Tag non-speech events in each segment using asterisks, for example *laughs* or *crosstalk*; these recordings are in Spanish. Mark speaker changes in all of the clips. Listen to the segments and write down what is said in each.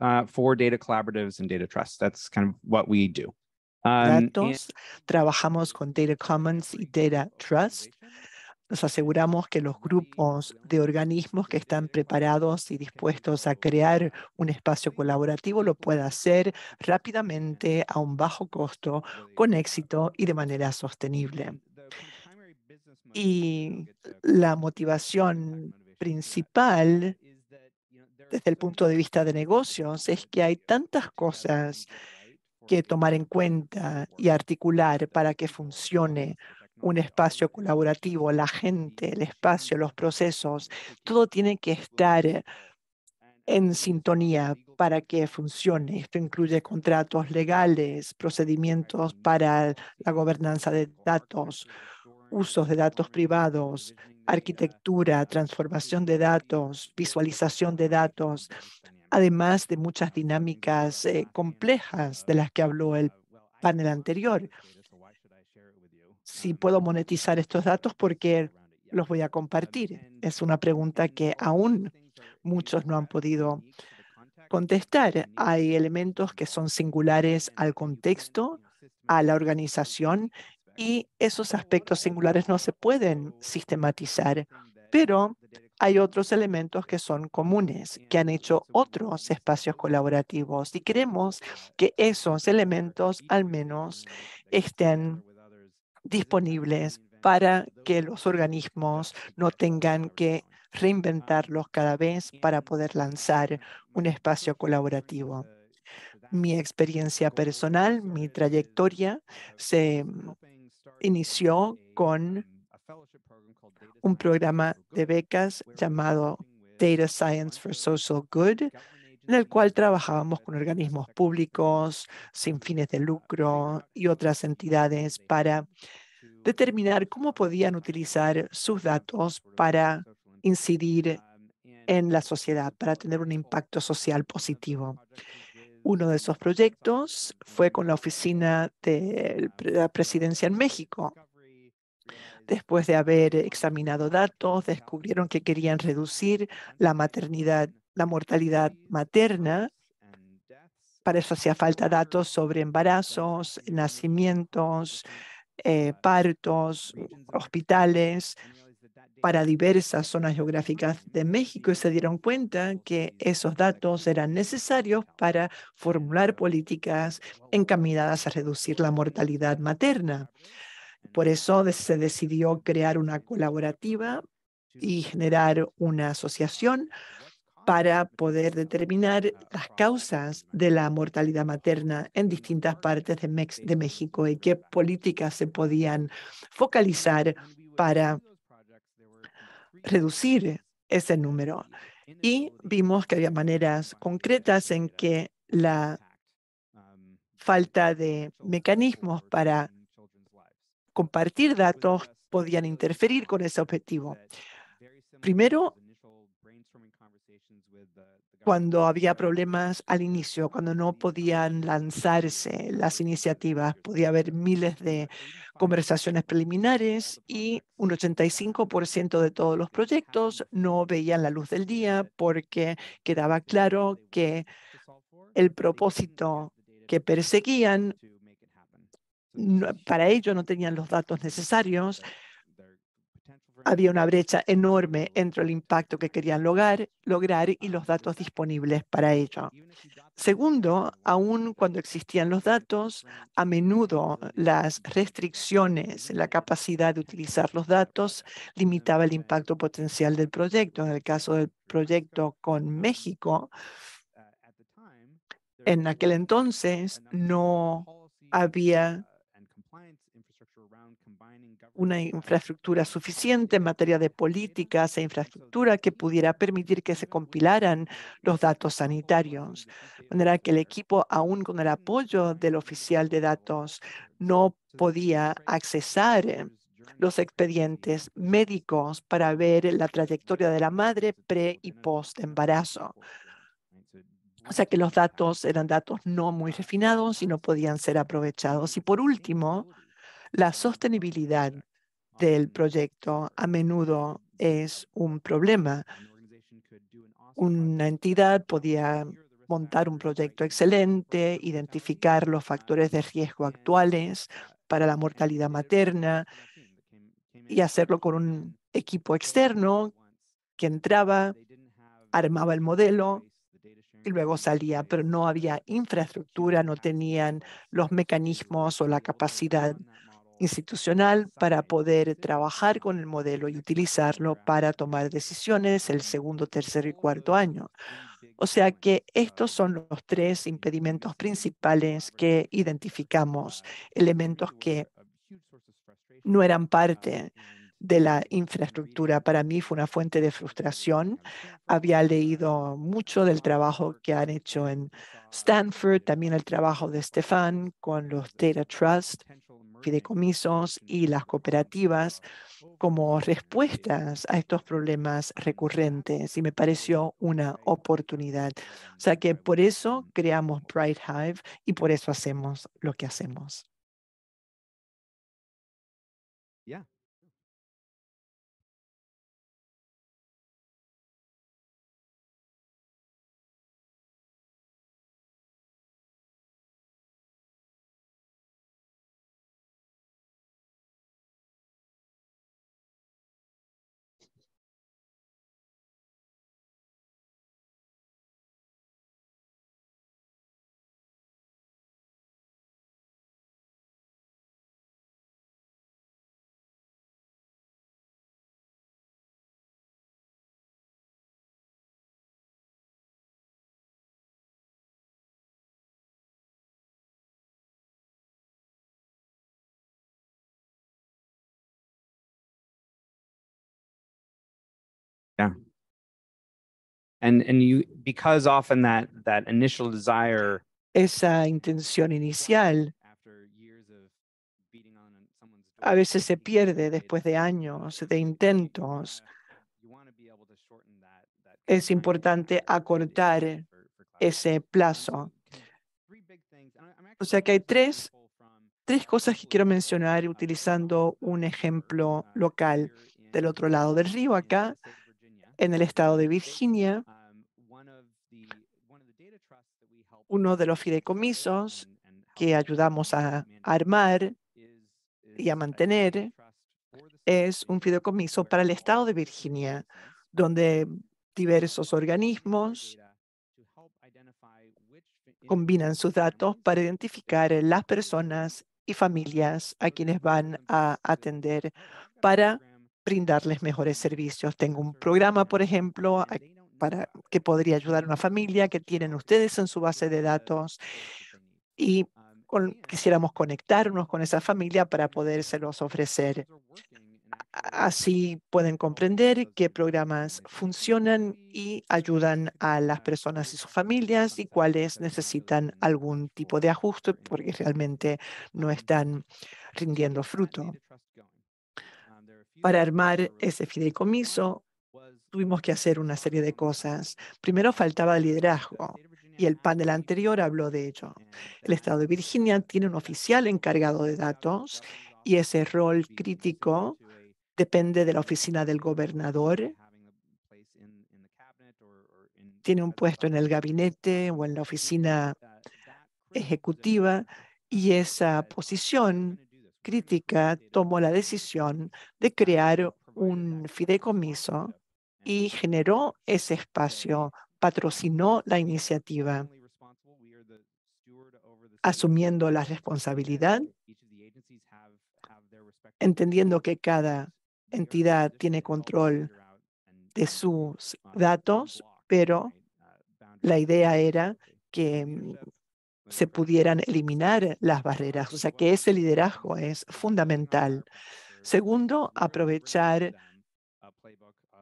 Speaker 1: uh, for data collaboratives and data trust That's kind of what we um, Datos,
Speaker 2: trabajamos con Data Commons y Data Trust. Nos aseguramos que los grupos de organismos que están preparados y dispuestos a crear un espacio colaborativo lo puedan hacer rápidamente, a un bajo costo, con éxito y de manera sostenible. Y la motivación principal desde el punto de vista de negocios es que hay tantas cosas que tomar en cuenta y articular para que funcione un espacio colaborativo, la gente, el espacio, los procesos, todo tiene que estar en sintonía para que funcione. Esto incluye contratos legales, procedimientos para la gobernanza de datos, usos de datos privados, arquitectura, transformación de datos, visualización de datos, además de muchas dinámicas eh, complejas de las que habló el panel anterior. Si puedo monetizar estos datos, porque los voy a compartir? Es una pregunta que aún muchos no han podido contestar. Hay elementos que son singulares al contexto, a la organización y esos aspectos singulares no se pueden sistematizar, pero hay otros elementos que son comunes, que han hecho otros espacios colaborativos y queremos que esos elementos al menos estén disponibles para que los organismos no tengan que reinventarlos cada vez para poder lanzar un espacio colaborativo. Mi experiencia personal, mi trayectoria se inició con un programa de becas llamado Data Science for Social Good, en el cual trabajábamos con organismos públicos, sin fines de lucro y otras entidades para determinar cómo podían utilizar sus datos para incidir en la sociedad, para tener un impacto social positivo. Uno de esos proyectos fue con la oficina de la presidencia en México. Después de haber examinado datos, descubrieron que querían reducir la maternidad, la mortalidad materna. Para eso hacía falta datos sobre embarazos, nacimientos, eh, partos, hospitales para diversas zonas geográficas de México y se dieron cuenta que esos datos eran necesarios para formular políticas encaminadas a reducir la mortalidad materna. Por eso se decidió crear una colaborativa y generar una asociación para poder determinar las causas de la mortalidad materna en distintas partes de, de México y qué políticas se podían focalizar para reducir ese número. Y vimos que había maneras concretas en que la falta de mecanismos para compartir datos podían interferir con ese objetivo. Primero, cuando había problemas al inicio, cuando no podían lanzarse las iniciativas. Podía haber miles de conversaciones preliminares y un 85% de todos los proyectos no veían la luz del día porque quedaba claro que el propósito que perseguían, para ello no tenían los datos necesarios había una brecha enorme entre el impacto que querían lograr, y los datos disponibles para ello. Segundo, aun cuando existían los datos, a menudo las restricciones en la capacidad de utilizar los datos limitaba el impacto potencial del proyecto. En el caso del proyecto con México, en aquel entonces no había una infraestructura suficiente en materia de políticas e infraestructura que pudiera permitir que se compilaran los datos sanitarios. De manera que el equipo, aún con el apoyo del oficial de datos, no podía accesar eh, los expedientes médicos para ver la trayectoria de la madre pre y post embarazo. O sea que los datos eran datos no muy refinados y no podían ser aprovechados. Y por último, la sostenibilidad del proyecto a menudo es un problema. Una entidad podía montar un proyecto excelente, identificar los factores de riesgo actuales para la mortalidad materna y hacerlo con un equipo externo que entraba, armaba el modelo y luego salía, pero no había infraestructura, no tenían los mecanismos o la capacidad institucional para poder trabajar con el modelo y utilizarlo para tomar decisiones el segundo, tercer y cuarto año. O sea que estos son los tres impedimentos principales que identificamos, elementos que no eran parte de la infraestructura. Para mí fue una fuente de frustración. Había leído mucho del trabajo que han hecho en Stanford, también el trabajo de Stefan con los Data Trust fideicomisos y las cooperativas como respuestas a estos problemas recurrentes y me pareció una oportunidad. O sea que por eso creamos Pride Hive y por eso hacemos lo que hacemos.
Speaker 1: And, you, because
Speaker 2: esa intención inicial a veces se pierde después de años de intentos. Uh, es importante acortar ese plazo. O sea que hay tres, tres cosas que quiero mencionar uh, utilizando un uh, ejemplo local del otro lado del río acá en el estado de Virginia, uno de los fideicomisos que ayudamos a armar y a mantener es un fideicomiso para el estado de Virginia, donde diversos organismos combinan sus datos para identificar las personas y familias a quienes van a atender para brindarles mejores servicios. Tengo un programa, por ejemplo, para que podría ayudar a una familia que tienen ustedes en su base de datos y quisiéramos conectarnos con esa familia para podérselos ofrecer. Así pueden comprender qué programas funcionan y ayudan a las personas y sus familias y cuáles necesitan algún tipo de ajuste porque realmente no están rindiendo fruto. Para armar ese fideicomiso tuvimos que hacer una serie de cosas. Primero faltaba liderazgo y el panel anterior habló de ello. El estado de Virginia tiene un oficial encargado de datos y ese rol crítico depende de la oficina del gobernador. Tiene un puesto en el gabinete o en la oficina ejecutiva y esa posición crítica, tomó la decisión de crear un fideicomiso y generó ese espacio, patrocinó la iniciativa, asumiendo la responsabilidad, entendiendo que cada entidad tiene control de sus datos, pero la idea era que mm, se pudieran eliminar las barreras. O sea que ese liderazgo es fundamental. Segundo, aprovechar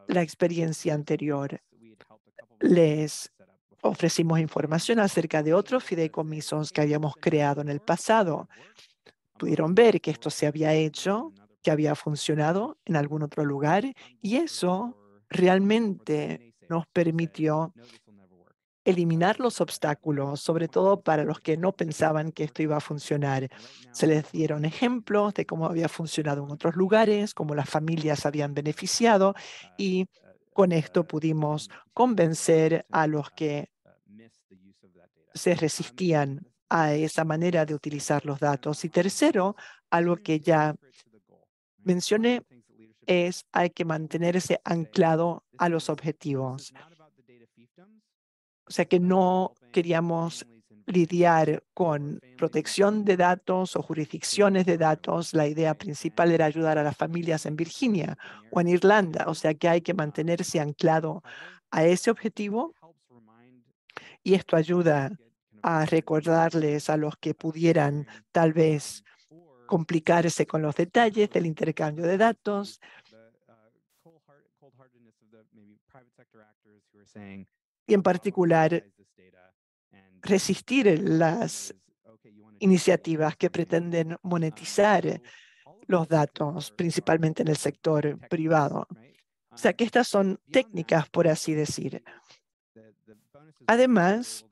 Speaker 2: la experiencia anterior. Les ofrecimos información acerca de otros fideicomisos que habíamos creado en el pasado. Pudieron ver que esto se había hecho, que había funcionado en algún otro lugar y eso realmente nos permitió eliminar los obstáculos, sobre todo para los que no pensaban que esto iba a funcionar. Se les dieron ejemplos de cómo había funcionado en otros lugares, cómo las familias habían beneficiado y con esto pudimos convencer a los que se resistían a esa manera de utilizar los datos. Y tercero, algo que ya mencioné, es hay que mantenerse anclado a los objetivos. O sea que no queríamos lidiar con protección de datos o jurisdicciones de datos. La idea principal era ayudar a las familias en Virginia o en Irlanda. O sea que hay que mantenerse anclado a ese objetivo. Y esto ayuda a recordarles a los que pudieran tal vez complicarse con los detalles del intercambio de datos y en particular resistir las iniciativas que pretenden monetizar los datos, principalmente en el sector privado. O sea que estas son técnicas, por así decir. Además,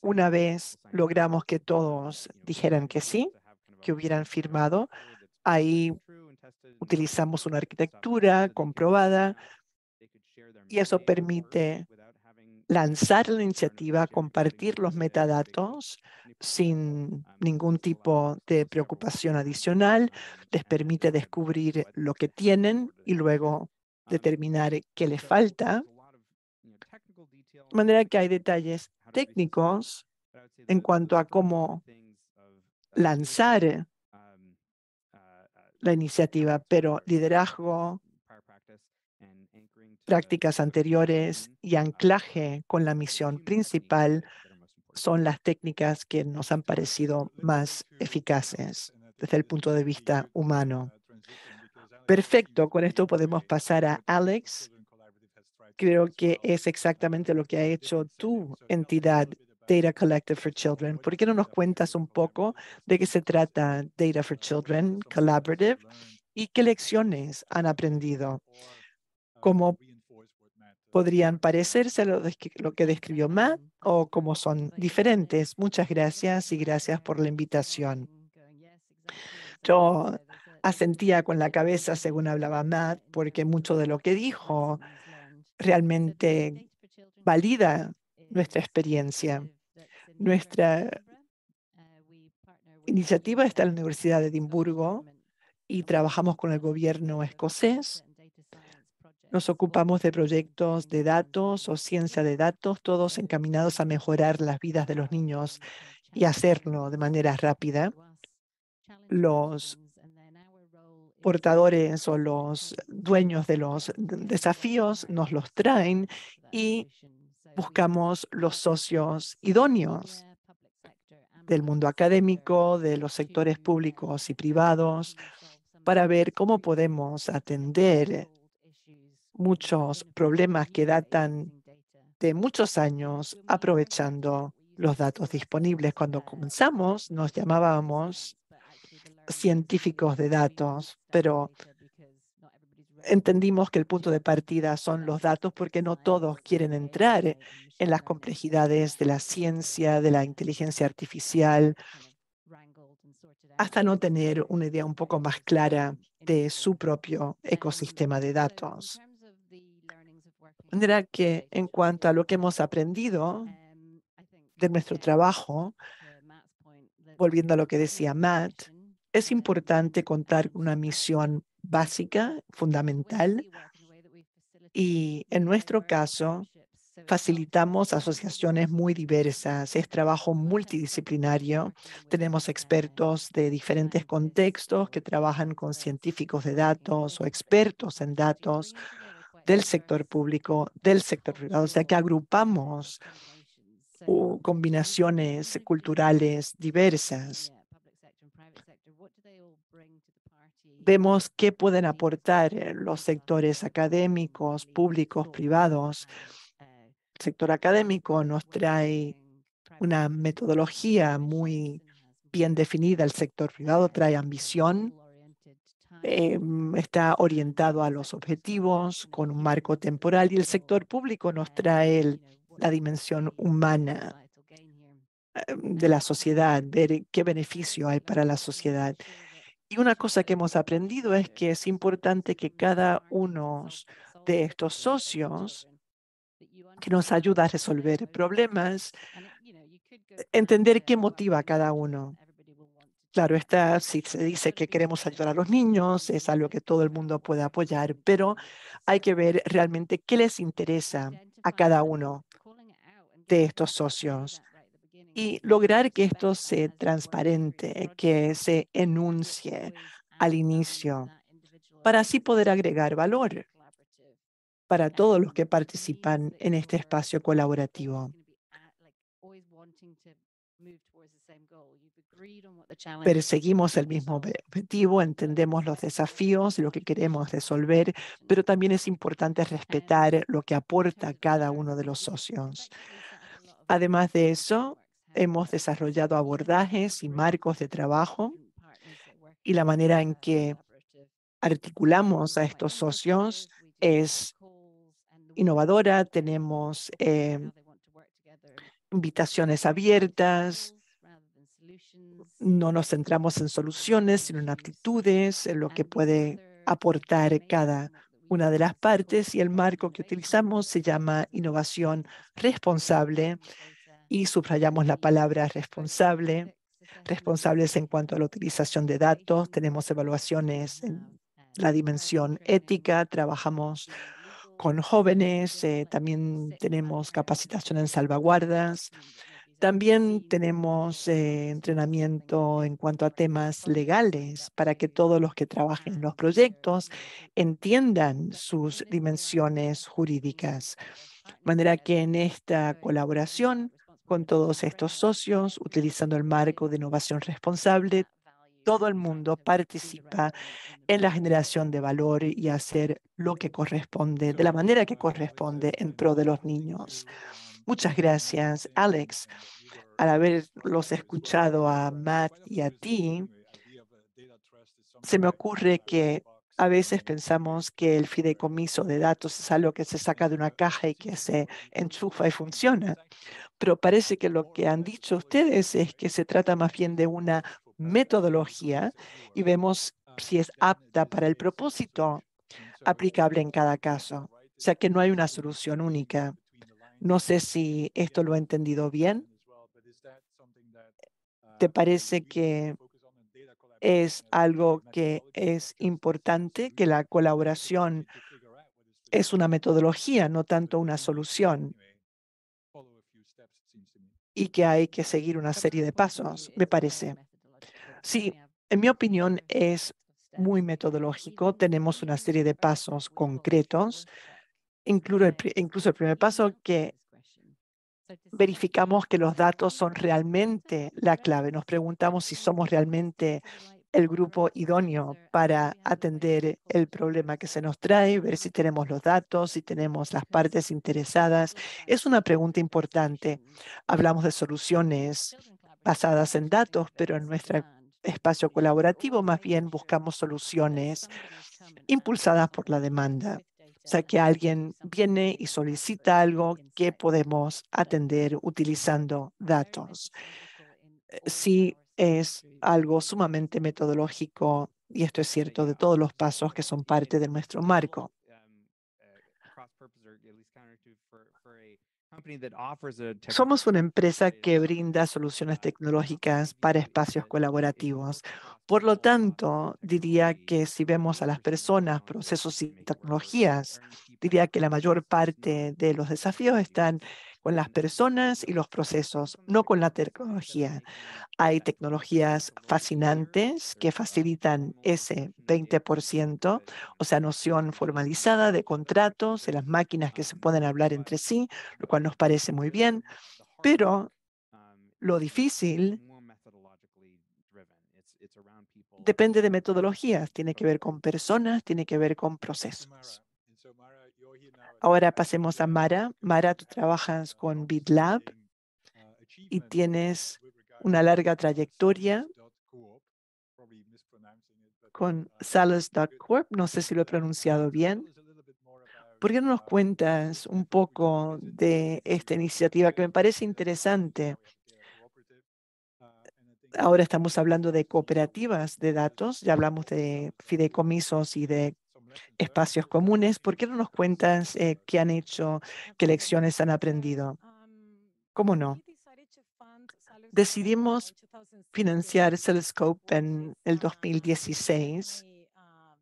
Speaker 2: una vez logramos que todos dijeran que sí, que hubieran firmado, ahí utilizamos una arquitectura comprobada y eso permite lanzar la iniciativa, compartir los metadatos sin ningún tipo de preocupación adicional, les permite descubrir lo que tienen y luego determinar qué les falta. De manera que hay detalles técnicos en cuanto a cómo lanzar la iniciativa, pero liderazgo prácticas anteriores y anclaje con la misión principal son las técnicas que nos han parecido más eficaces desde el punto de vista humano. Uh, Perfecto, con esto podemos pasar a Alex. Creo que es exactamente lo que ha hecho tu entidad, Data Collective for Children. ¿Por qué no nos cuentas un poco de qué se trata Data for Children Collaborative y qué lecciones han aprendido? ¿Cómo uh, podrían parecerse a lo, que describió Matt mm-hmm. o cómo son diferentes. Muchas gracias y gracias por la invitación. Yo asentía con la cabeza según hablaba Matt, porque mucho de lo que dijo realmente valida nuestra experiencia. Nuestra uh, iniciativa está en la Universidad de Edimburgo y trabajamos con el gobierno escocés nos ocupamos de proyectos de datos o ciencia de datos, todos encaminados a mejorar las vidas de los niños y hacerlo de manera rápida. Los portadores o los dueños de los desafíos nos los traen y buscamos los socios idóneos del mundo académico, de los sectores públicos y privados, para ver cómo podemos atender muchos problemas que datan de muchos años aprovechando los datos disponibles. Cuando comenzamos nos llamábamos científicos de datos, pero entendimos que el punto de partida son los datos porque no todos quieren entrar en las complejidades de la ciencia, de la inteligencia artificial, hasta no tener una idea un poco más clara de su propio ecosistema de datos que en cuanto a lo que hemos aprendido de nuestro trabajo, volviendo a lo que decía Matt, es importante contar con una misión básica, fundamental, y en nuestro caso facilitamos asociaciones muy diversas, es trabajo *laughs* multidisciplinario, tenemos expertos de diferentes contextos que trabajan con científicos de datos o expertos en datos del sector público, del sector privado. O sea que agrupamos combinaciones culturales diversas. Vemos qué pueden aportar eh, los sectores académicos, públicos, privados. El sector académico nos trae una metodología muy bien definida. El sector privado trae ambición Em, está orientado a los objetivos con un marco temporal y el sector público nos trae la dimensión humana em, de la sociedad, ver qué beneficio hay para la sociedad. Y una cosa que hemos aprendido es que es importante que cada uno de estos socios que nos ayuda a resolver problemas, e, entender qué motiva a cada uno. Claro está, si se dice que queremos ayudar a los niños, es algo que todo el mundo puede apoyar, pero hay que ver realmente qué les interesa a cada uno de estos socios y lograr que esto sea transparente, que se enuncie al inicio, para así poder agregar valor para todos los que participan en este espacio colaborativo perseguimos el mismo objetivo, entendemos los desafíos, y lo que queremos resolver, pero también es importante respetar lo que aporta cada uno de los socios. Además de eso, hemos desarrollado abordajes y marcos de trabajo y la manera en que articulamos a estos socios es innovadora. Tenemos eh, invitaciones abiertas no nos centramos en soluciones, sino en actitudes, en lo que puede aportar cada una de las partes y el marco que utilizamos se llama innovación responsable y subrayamos la palabra responsable, responsables en cuanto a la utilización de datos, tenemos evaluaciones en la dimensión ética, trabajamos con jóvenes, eh, también tenemos capacitación en salvaguardas, también tenemos eh, entrenamiento en cuanto a temas legales para que todos los que trabajen en los ah, proyectos entiendan sus dimensiones jurídicas. De manera que en esta colaboración con todos estos socios, utilizando el marco de innovación responsable, todo el mundo participa en la generación de valor y hacer lo que corresponde, de la manera que corresponde en pro de los niños. Muchas gracias, Alex, al haberlos escuchado a Matt y a ti. Eh, se me ocurre que a eh, veces pensamos que el fideicomiso de datos es algo que se saca de una caja y que se enchufa y funciona, pero parece que lo que han dicho pues, eh, ustedes es que se trata más bien de una metodología y vemos si es apta para el propósito aplicable en cada caso. O sea que no hay una solución única. No sé si esto lo he entendido bien. ¿Te parece que es algo que es importante, que la colaboración es una metodología, no tanto una solución? Y que hay que seguir una serie de pasos, me parece. Sí, en mi opinión es muy metodológico. Tenemos una serie de pasos concretos incluso el, primer paso que verificamos que los datos son realmente la clave. Nos preguntamos si somos realmente el grupo idóneo para atender el problema que se nos trae, ver si tenemos los datos, si tenemos las partes interesadas. Es una pregunta importante. Hablamos de soluciones basadas en datos, pero en nuestro espacio colaborativo más bien buscamos soluciones impulsadas por la demanda. O sea, que alguien viene y solicita algo que podemos atender utilizando datos. Eh, sí, es algo sumamente metodológico y esto es cierto de todos los pasos que son parte de nuestro marco. Somos una empresa que brinda soluciones tecnológicas para espacios colaborativos. Por lo tanto, diría que si vemos a las personas, procesos y tecnologías, diría que la mayor parte de los desafíos están con las personas y los procesos, no con la tecnología. Hay tecnologías fascinantes que facilitan ese 20%, o sea, noción formalizada de contratos, de las máquinas que se pueden hablar entre sí, lo cual nos parece muy bien, pero lo difícil depende de metodologías, tiene que ver con personas, tiene que ver con procesos. Ahora pasemos a Mara. Mara, tú trabajas con BitLab y tienes una larga trayectoria con Salas.corp. No sé si lo he pronunciado bien. ¿Por qué no nos cuentas un poco de esta iniciativa que me parece interesante? Ahora estamos hablando de cooperativas de datos, ya hablamos de fideicomisos y de espacios comunes, ¿por qué no nos cuentas eh, qué han hecho, ah, qué pues lecciones han aprendido? ¿Cómo no? Este Decidimos financiar Celescope pues en el 2016, ah,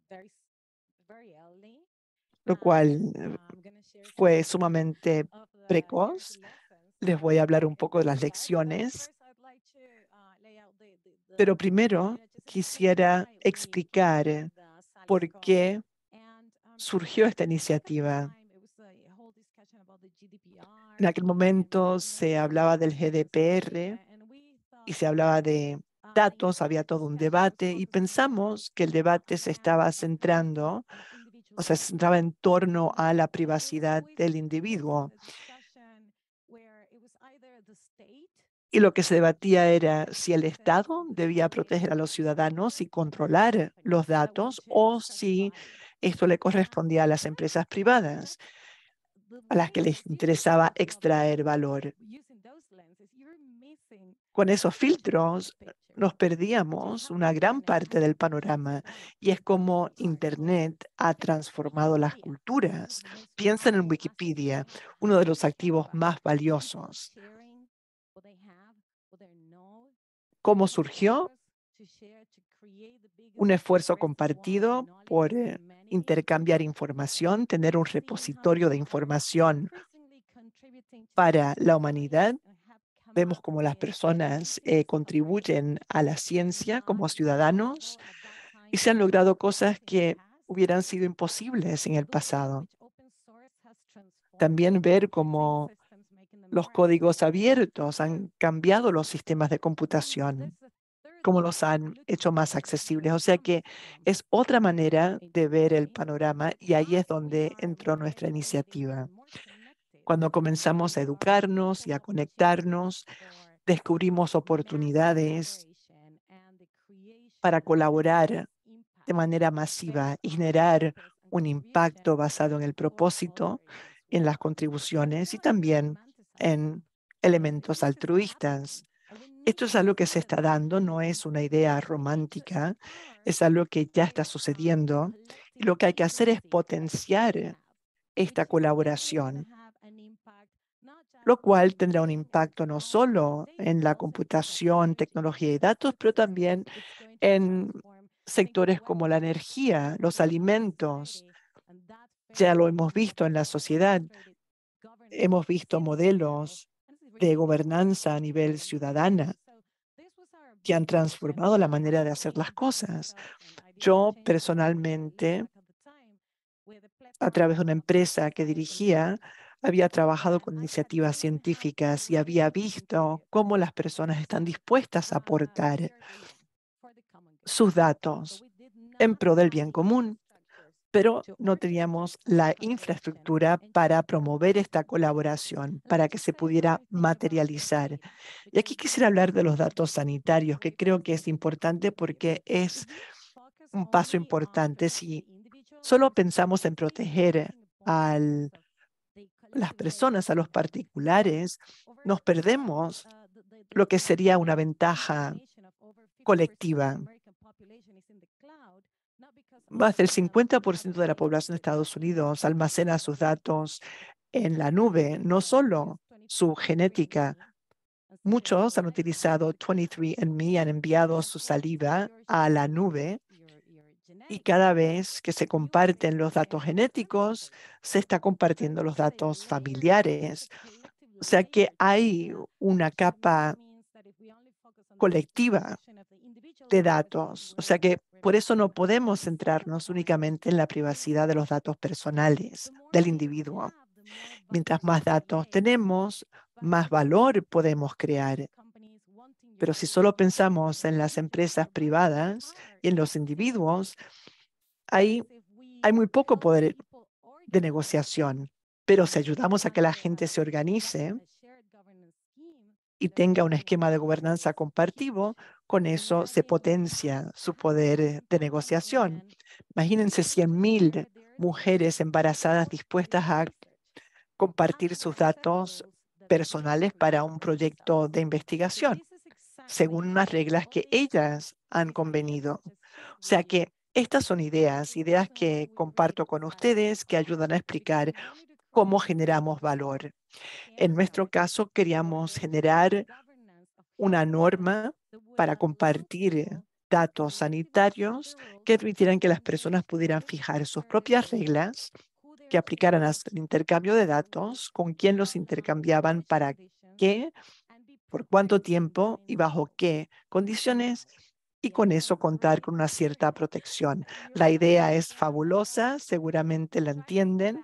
Speaker 2: lo um, cual eh, fue sumamente precoz. Les voy a hablar un poco de las lecciones. Uh, Pero primero quisiera explicar por qué surgió esta iniciativa? En aquel momento se hablaba del GDPR y se hablaba de datos, había todo un debate y pensamos que el debate se estaba centrando, o sea, se centraba en torno a la privacidad del individuo. Y lo que se debatía era si el Estado debía proteger a los ciudadanos y controlar los datos o si esto le correspondía a las empresas privadas a las que les interesaba extraer valor. Con esos filtros nos perdíamos una gran parte del panorama y es como Internet ha transformado las culturas. Piensen en Wikipedia, uno de los activos más valiosos. ¿Cómo surgió? Un esfuerzo compartido por eh, intercambiar información, tener un repositorio de información para la humanidad. Vemos cómo las personas eh, contribuyen a la ciencia como ciudadanos y se han logrado cosas que hubieran sido imposibles en el pasado. También ver cómo los códigos abiertos han cambiado los sistemas de computación cómo los han hecho más accesibles. O sea que es otra manera de ver el panorama y ahí es donde entró nuestra iniciativa. Cuando comenzamos a educarnos y a conectarnos, descubrimos oportunidades para colaborar de manera masiva y generar un impacto basado en el propósito, en las contribuciones y también en elementos altruistas. Esto es algo que se está dando, no es una idea romántica, es algo que ya está sucediendo. lo que hay que hacer es potenciar esta colaboración, lo cual tendrá un impacto no solo en la computación, tecnología y datos, pero también en sectores como la energía, los alimentos. Ya lo hemos visto en la sociedad. Hemos visto modelos de gobernanza a nivel ciudadana que han transformado la manera de hacer las cosas. Yo personalmente, a través de una empresa que dirigía, había trabajado con iniciativas científicas y había visto cómo las personas están dispuestas a aportar sus datos en pro del bien común pero no teníamos la infraestructura para promover esta colaboración, para que se pudiera materializar. Y aquí quisiera hablar de los datos sanitarios, que creo que es importante porque es un paso importante. Si solo pensamos en proteger a las personas, a los particulares, nos uh, perdemos lo que sería una ventaja colectiva. Más del 50% de la población de Estados Unidos almacena sus datos en la nube, no solo su genética. Muchos han utilizado 23andMe, han enviado su saliva a la nube y cada vez que se comparten los datos genéticos, se está compartiendo los datos familiares. O sea que hay una capa colectiva de datos. O sea que por eso no podemos centrarnos únicamente en la privacidad de los datos personales del individuo. Mientras más datos tenemos, más valor podemos crear. Pero si solo pensamos en las empresas privadas y en los individuos, hay, hay muy poco poder de negociación. Pero si ayudamos a que la gente se organice y tenga un esquema de gobernanza compartido, con eso se potencia su poder eh, de negociación. Imagínense 100.000 mujeres embarazadas dispuestas a compartir sus datos personales para un proyecto de investigación, según unas reglas que ellas han convenido. O sea que estas son ideas, ideas que comparto con ustedes que ayudan a explicar cómo generamos valor. En nuestro caso, queríamos generar una norma para compartir eh, datos sanitarios que permitieran que las personas pudieran fijar sus propias reglas, que aplicaran el intercambio de datos, con quién los intercambiaban, para qué, por cuánto tiempo y bajo qué condiciones, y con eso contar con una cierta protección. La idea es fabulosa, seguramente la entienden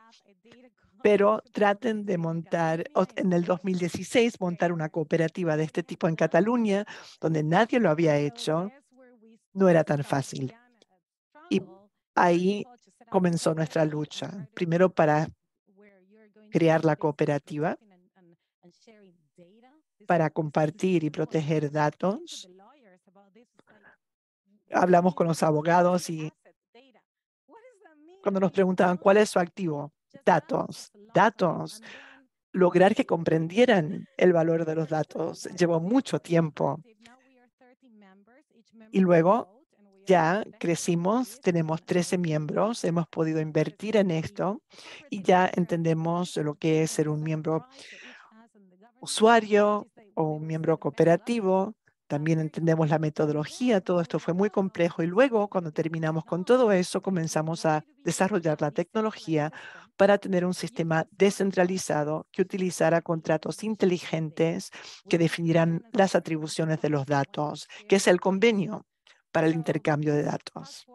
Speaker 2: pero traten de montar, en el 2016, montar una cooperativa de este tipo en Cataluña, donde nadie lo había hecho, no era tan fácil. Y ahí comenzó nuestra lucha, primero para crear la cooperativa, para compartir y proteger datos. Hablamos con los abogados y cuando nos preguntaban cuál es su activo, datos datos. Lograr que comprendieran el valor de los datos llevó mucho tiempo. Y luego ya crecimos, tenemos 13 miembros, hemos podido invertir en esto y ya entendemos lo que es ser un miembro usuario o un miembro cooperativo también entendemos la metodología, todo esto fue muy complejo y luego cuando terminamos con todo eso comenzamos a desarrollar la tecnología para tener un sistema descentralizado que utilizara contratos inteligentes que definirán las atribuciones de los datos, que es el convenio para el intercambio de datos.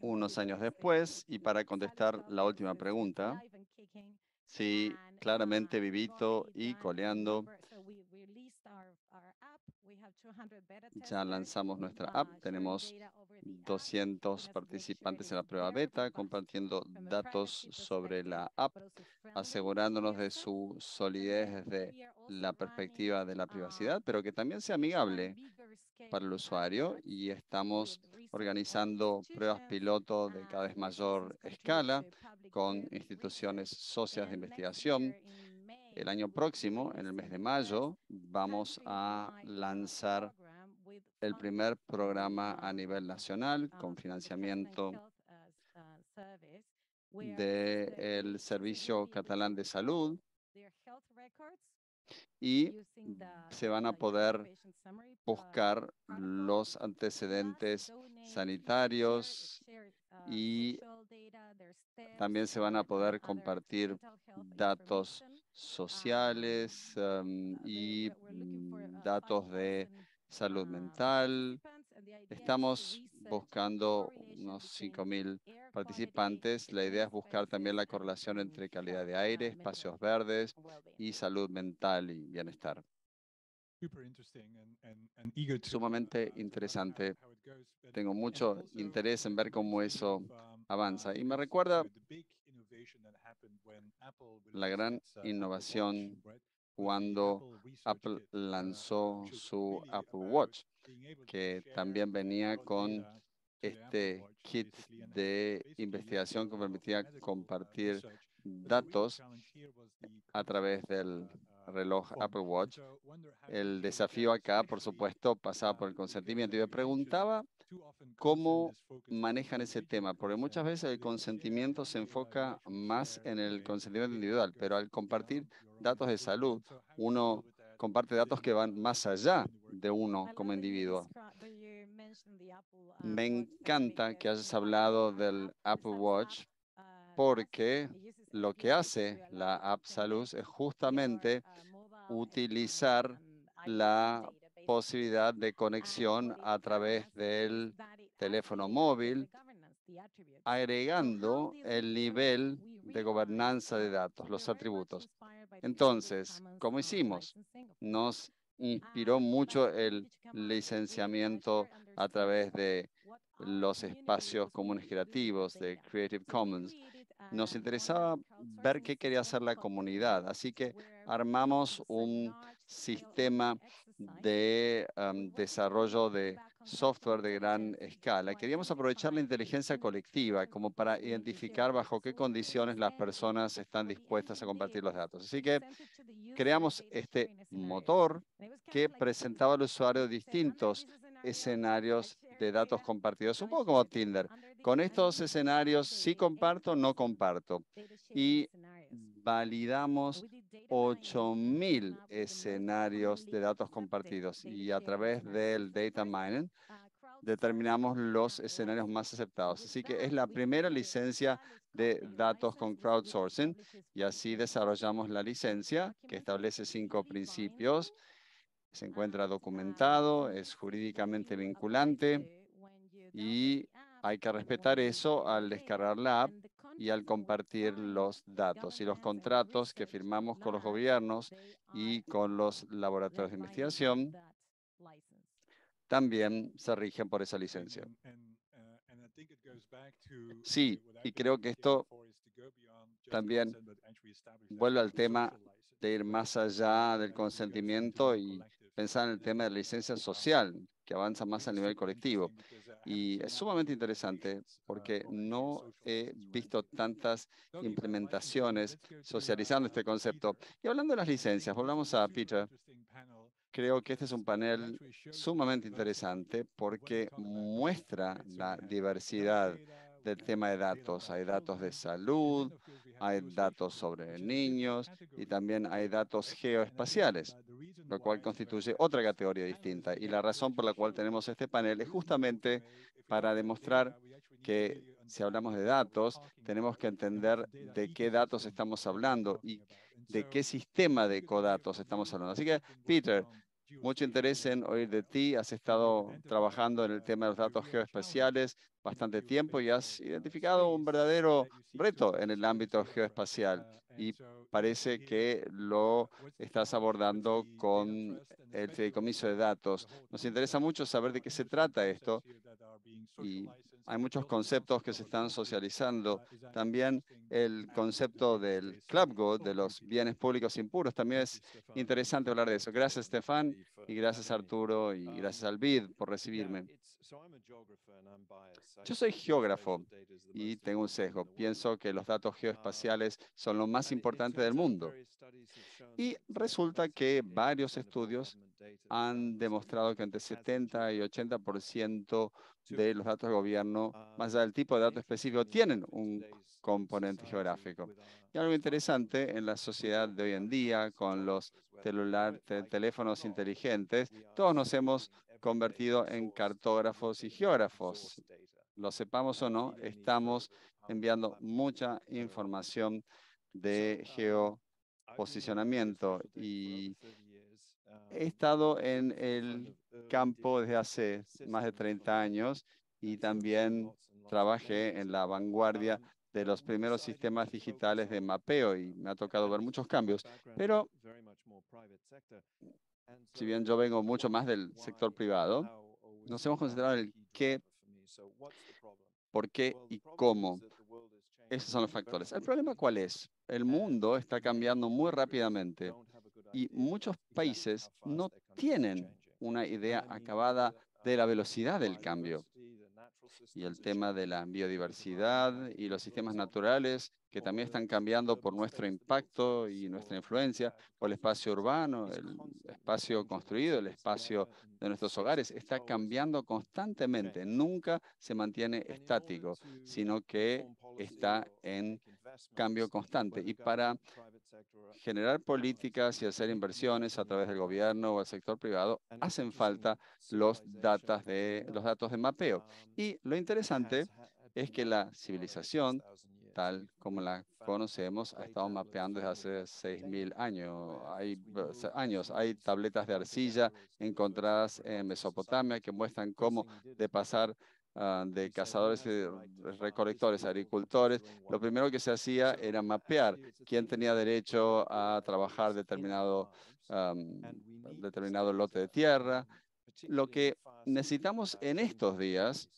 Speaker 1: Unos años
Speaker 3: después, y para contestar la última pregunta, sí, claramente vivito y coleando ya lanzamos nuestra app, uh, tenemos 200 participantes en la prueba beta compartiendo datos sobre la app, asegurándonos de su solidez desde la perspectiva de la uh, privacidad, pero que también sea amigable para el usuario y estamos organizando pruebas piloto de uh, cada vez mayor escala con instituciones socias de investigación, el año próximo, en el mes de mayo, vamos a lanzar el primer programa a nivel nacional con financiamiento del Servicio Catalán de Salud y se van a poder buscar los antecedentes sanitarios y también se van a poder compartir datos Ah, sociales em, ah, y mm, datos de salud um, mental. Estamos buscando unos 5.000 participantes. La idea es buscar también la correlación entre calidad de aire, espacios verdes y salud mental y bienestar. Sumamente uh, interesante. Tengo mucho interés en ver cómo eso um, avanza. Y me uh, recuerda
Speaker 1: la gran uh, innovación
Speaker 3: cuando Apple lanzó uh, su este Apple Watch, que también venía con este kit de investigación que permitía uh, compartir datos a través del reloj Apple Watch. El desafío acá, por supuesto, pasaba por el consentimiento. Y me preguntaba cómo manejan ese tema, porque muchas uh, veces el consentimiento se enfoca más en el consentimiento individual, pero al compartir datos de salud, uno comparte datos que van más allá de uno como individuo.
Speaker 1: Uh,
Speaker 3: Me encanta que hayas hablado del Apple Watch uh, porque lo que hace la app Salud es justamente um, utilizar la posibilidad de conexión a través del teléfono móvil, agregando el nivel de gobernanza de datos, los atributos. Entonces, ¿cómo hicimos? Uh, Nos inspiró mucho el licenciamiento a través de los espacios comunes creativos de Creative Commons. Nos interesaba ver qué quería hacer la comunidad, así que armamos un sistema de desarrollo de software de gran escala. Queríamos aprovechar la inteligencia colectiva como para identificar bajo qué condiciones las personas están dispuestas a compartir los datos. Así que creamos este motor que presentaba al usuario distintos escenarios de datos compartidos, un poco como Tinder. Con estos escenarios, sí comparto, no comparto. Y validamos 8.000 ah, pues este escenarios de datos compartidos y a través del data mining ah, determinamos los escenarios más aceptados. Así que es la primera licencia de datos con crowdsourcing y así desarrollamos la licencia ah, que establece cinco ¿eh? principios. Se encuentra pues documentado, es jurídicamente vinculante y hay pues que respetar eso al descargar la app y al compartir los datos y los contratos que firmamos con los gobiernos y con los laboratorios de investigación también se rigen por esa licencia. Sí, y creo que esto también vuelve al tema de ir más allá del consentimiento y pensar en el tema de la licencia social, que avanza más a nivel colectivo. Y es sumamente interesante porque no he visto tantas implementaciones socializando este concepto. Y hablando de las licencias, volvamos a Peter. Creo que este es un panel sumamente interesante porque muestra la diversidad del tema de datos. Hay datos de salud, hay datos sobre niños y también hay datos geoespaciales, lo cual constituye otra categoría distinta. Y la razón por la cual tenemos este panel es justamente para demostrar que si hablamos de datos, tenemos que entender de qué datos estamos hablando y de qué sistema de codatos estamos hablando. Así que, Peter, mucho interés en oír de ti. Has estado trabajando en el tema de los datos geoespaciales bastante tiempo y has identificado un verdadero reto en el ámbito geoespacial y parece que lo estás abordando con el fideicomiso de datos. Nos interesa mucho saber de qué se trata esto y hay muchos conceptos que se están socializando. También el concepto del club de los bienes públicos impuros, también es interesante hablar de eso. Gracias, Stefan, y gracias, Arturo, y gracias al BID por recibirme.
Speaker 1: Yo soy geógrafo
Speaker 3: y tengo un sesgo. Pienso que los datos geoespaciales son lo más importante del mundo. Y resulta que varios estudios han demostrado que entre 70 y 80% de los datos de gobierno, ah, más allá del tipo de datos específico, tienen un componente geográfico. Y algo interesante en la sociedad de hoy en día, con los teléfonos inteligentes, todos nos hemos convertido en cartógrafos y geógrafos. Lo sepamos o no, estamos enviando mucha información de um, geoposicionamiento y He estado en el campo desde hace más de 30 años y también trabajé en la vanguardia de los primeros sistemas digitales de mapeo y me ha tocado ver muchos cambios. Pero si bien yo vengo mucho más del sector privado, nos hemos concentrado en el qué, por qué y cómo. Esos son los factores. ¿El problema cuál es? El mundo está cambiando muy rápidamente y muchos países no tienen una idea acabada uh, de la velocidad del cambio. Y el tema de la biodiversidad y los sistemas naturales que también están cambiando por nuestro impacto y nuestra influencia, uh, por el espacio urbano, el espacio construido, el espacio de nuestros hogares, está cambiando constantemente, nunca se mantiene estático, sino que está en cambio constante. Y para generar políticas y hacer inversiones a través del gobierno o el sector privado, hacen falta los, de, los datos de mapeo. Y lo interesante es que la civilización, tal como la conocemos, ha estado mapeando desde hace 6.000 años. Hay, años. Hay tabletas de arcilla encontradas en Mesopotamia que muestran cómo de pasar Ah, de cazadores y recolectores, agricultores, lo primero que se hacía era mapear quién tenía derecho a trabajar determinado, determinado lote de tierra. Lo que necesitamos en estos días,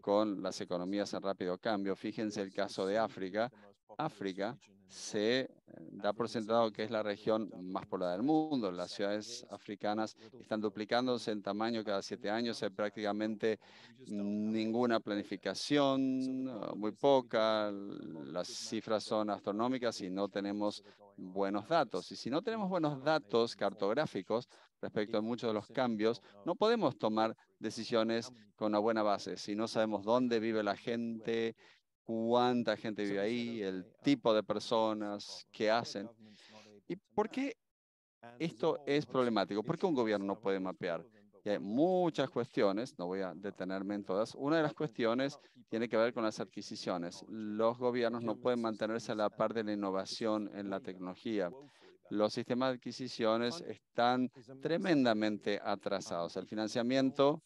Speaker 3: con las economías en rápido cambio, fíjense el caso de África, eh, África se da por sentado que es la región más poblada del mundo. Las ciudades africanas están duplicándose en tamaño cada siete años. Hay prácticamente ninguna planificación, eh, muy poca. Las cifras son astronómicas y no tenemos buenos datos. Y si no tenemos buenos datos cartográficos respecto a muchos de los cambios, no podemos tomar decisiones con una buena base. Si no sabemos dónde vive la gente, cuánta gente vive ahí, el ah, tipo de personas que hacen. ¿Y por qué esto es problemático? ¿Por qué un gobierno no puede mapear? Y hay muchas cuestiones, no voy a detenerme en todas. Una de las cuestiones tiene que ver con las adquisiciones. Los gobiernos no pueden mantenerse a la par de la innovación en la tecnología. Los sistemas de adquisiciones están tremendamente atrasados. El financiamiento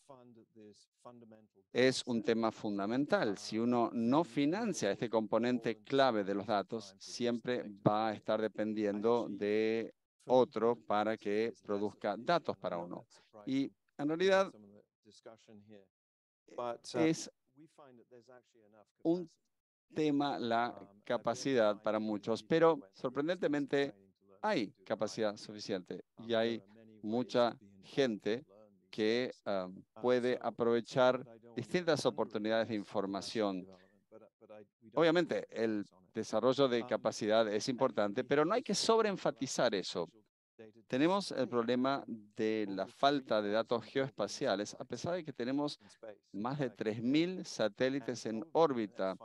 Speaker 3: es un tema fundamental. Si uno no financia este componente clave de los datos, siempre va a estar dependiendo de otro para que produzca datos para uno. Y en realidad
Speaker 2: e uh, es un
Speaker 3: tema la um, capacidad para muchos, pero sorprendentemente hay capacidad suficiente y um, hay mucha gente que ah, puede aprovechar distintas oportunidades de información. Uh, Obviamente, el desarrollo de um, capacidad es importante, pero no hay que sobreenfatizar eso. Tenemos el problema de la falta de datos geoespaciales, a pesar de que tenemos más de 3.000 satélites en órbita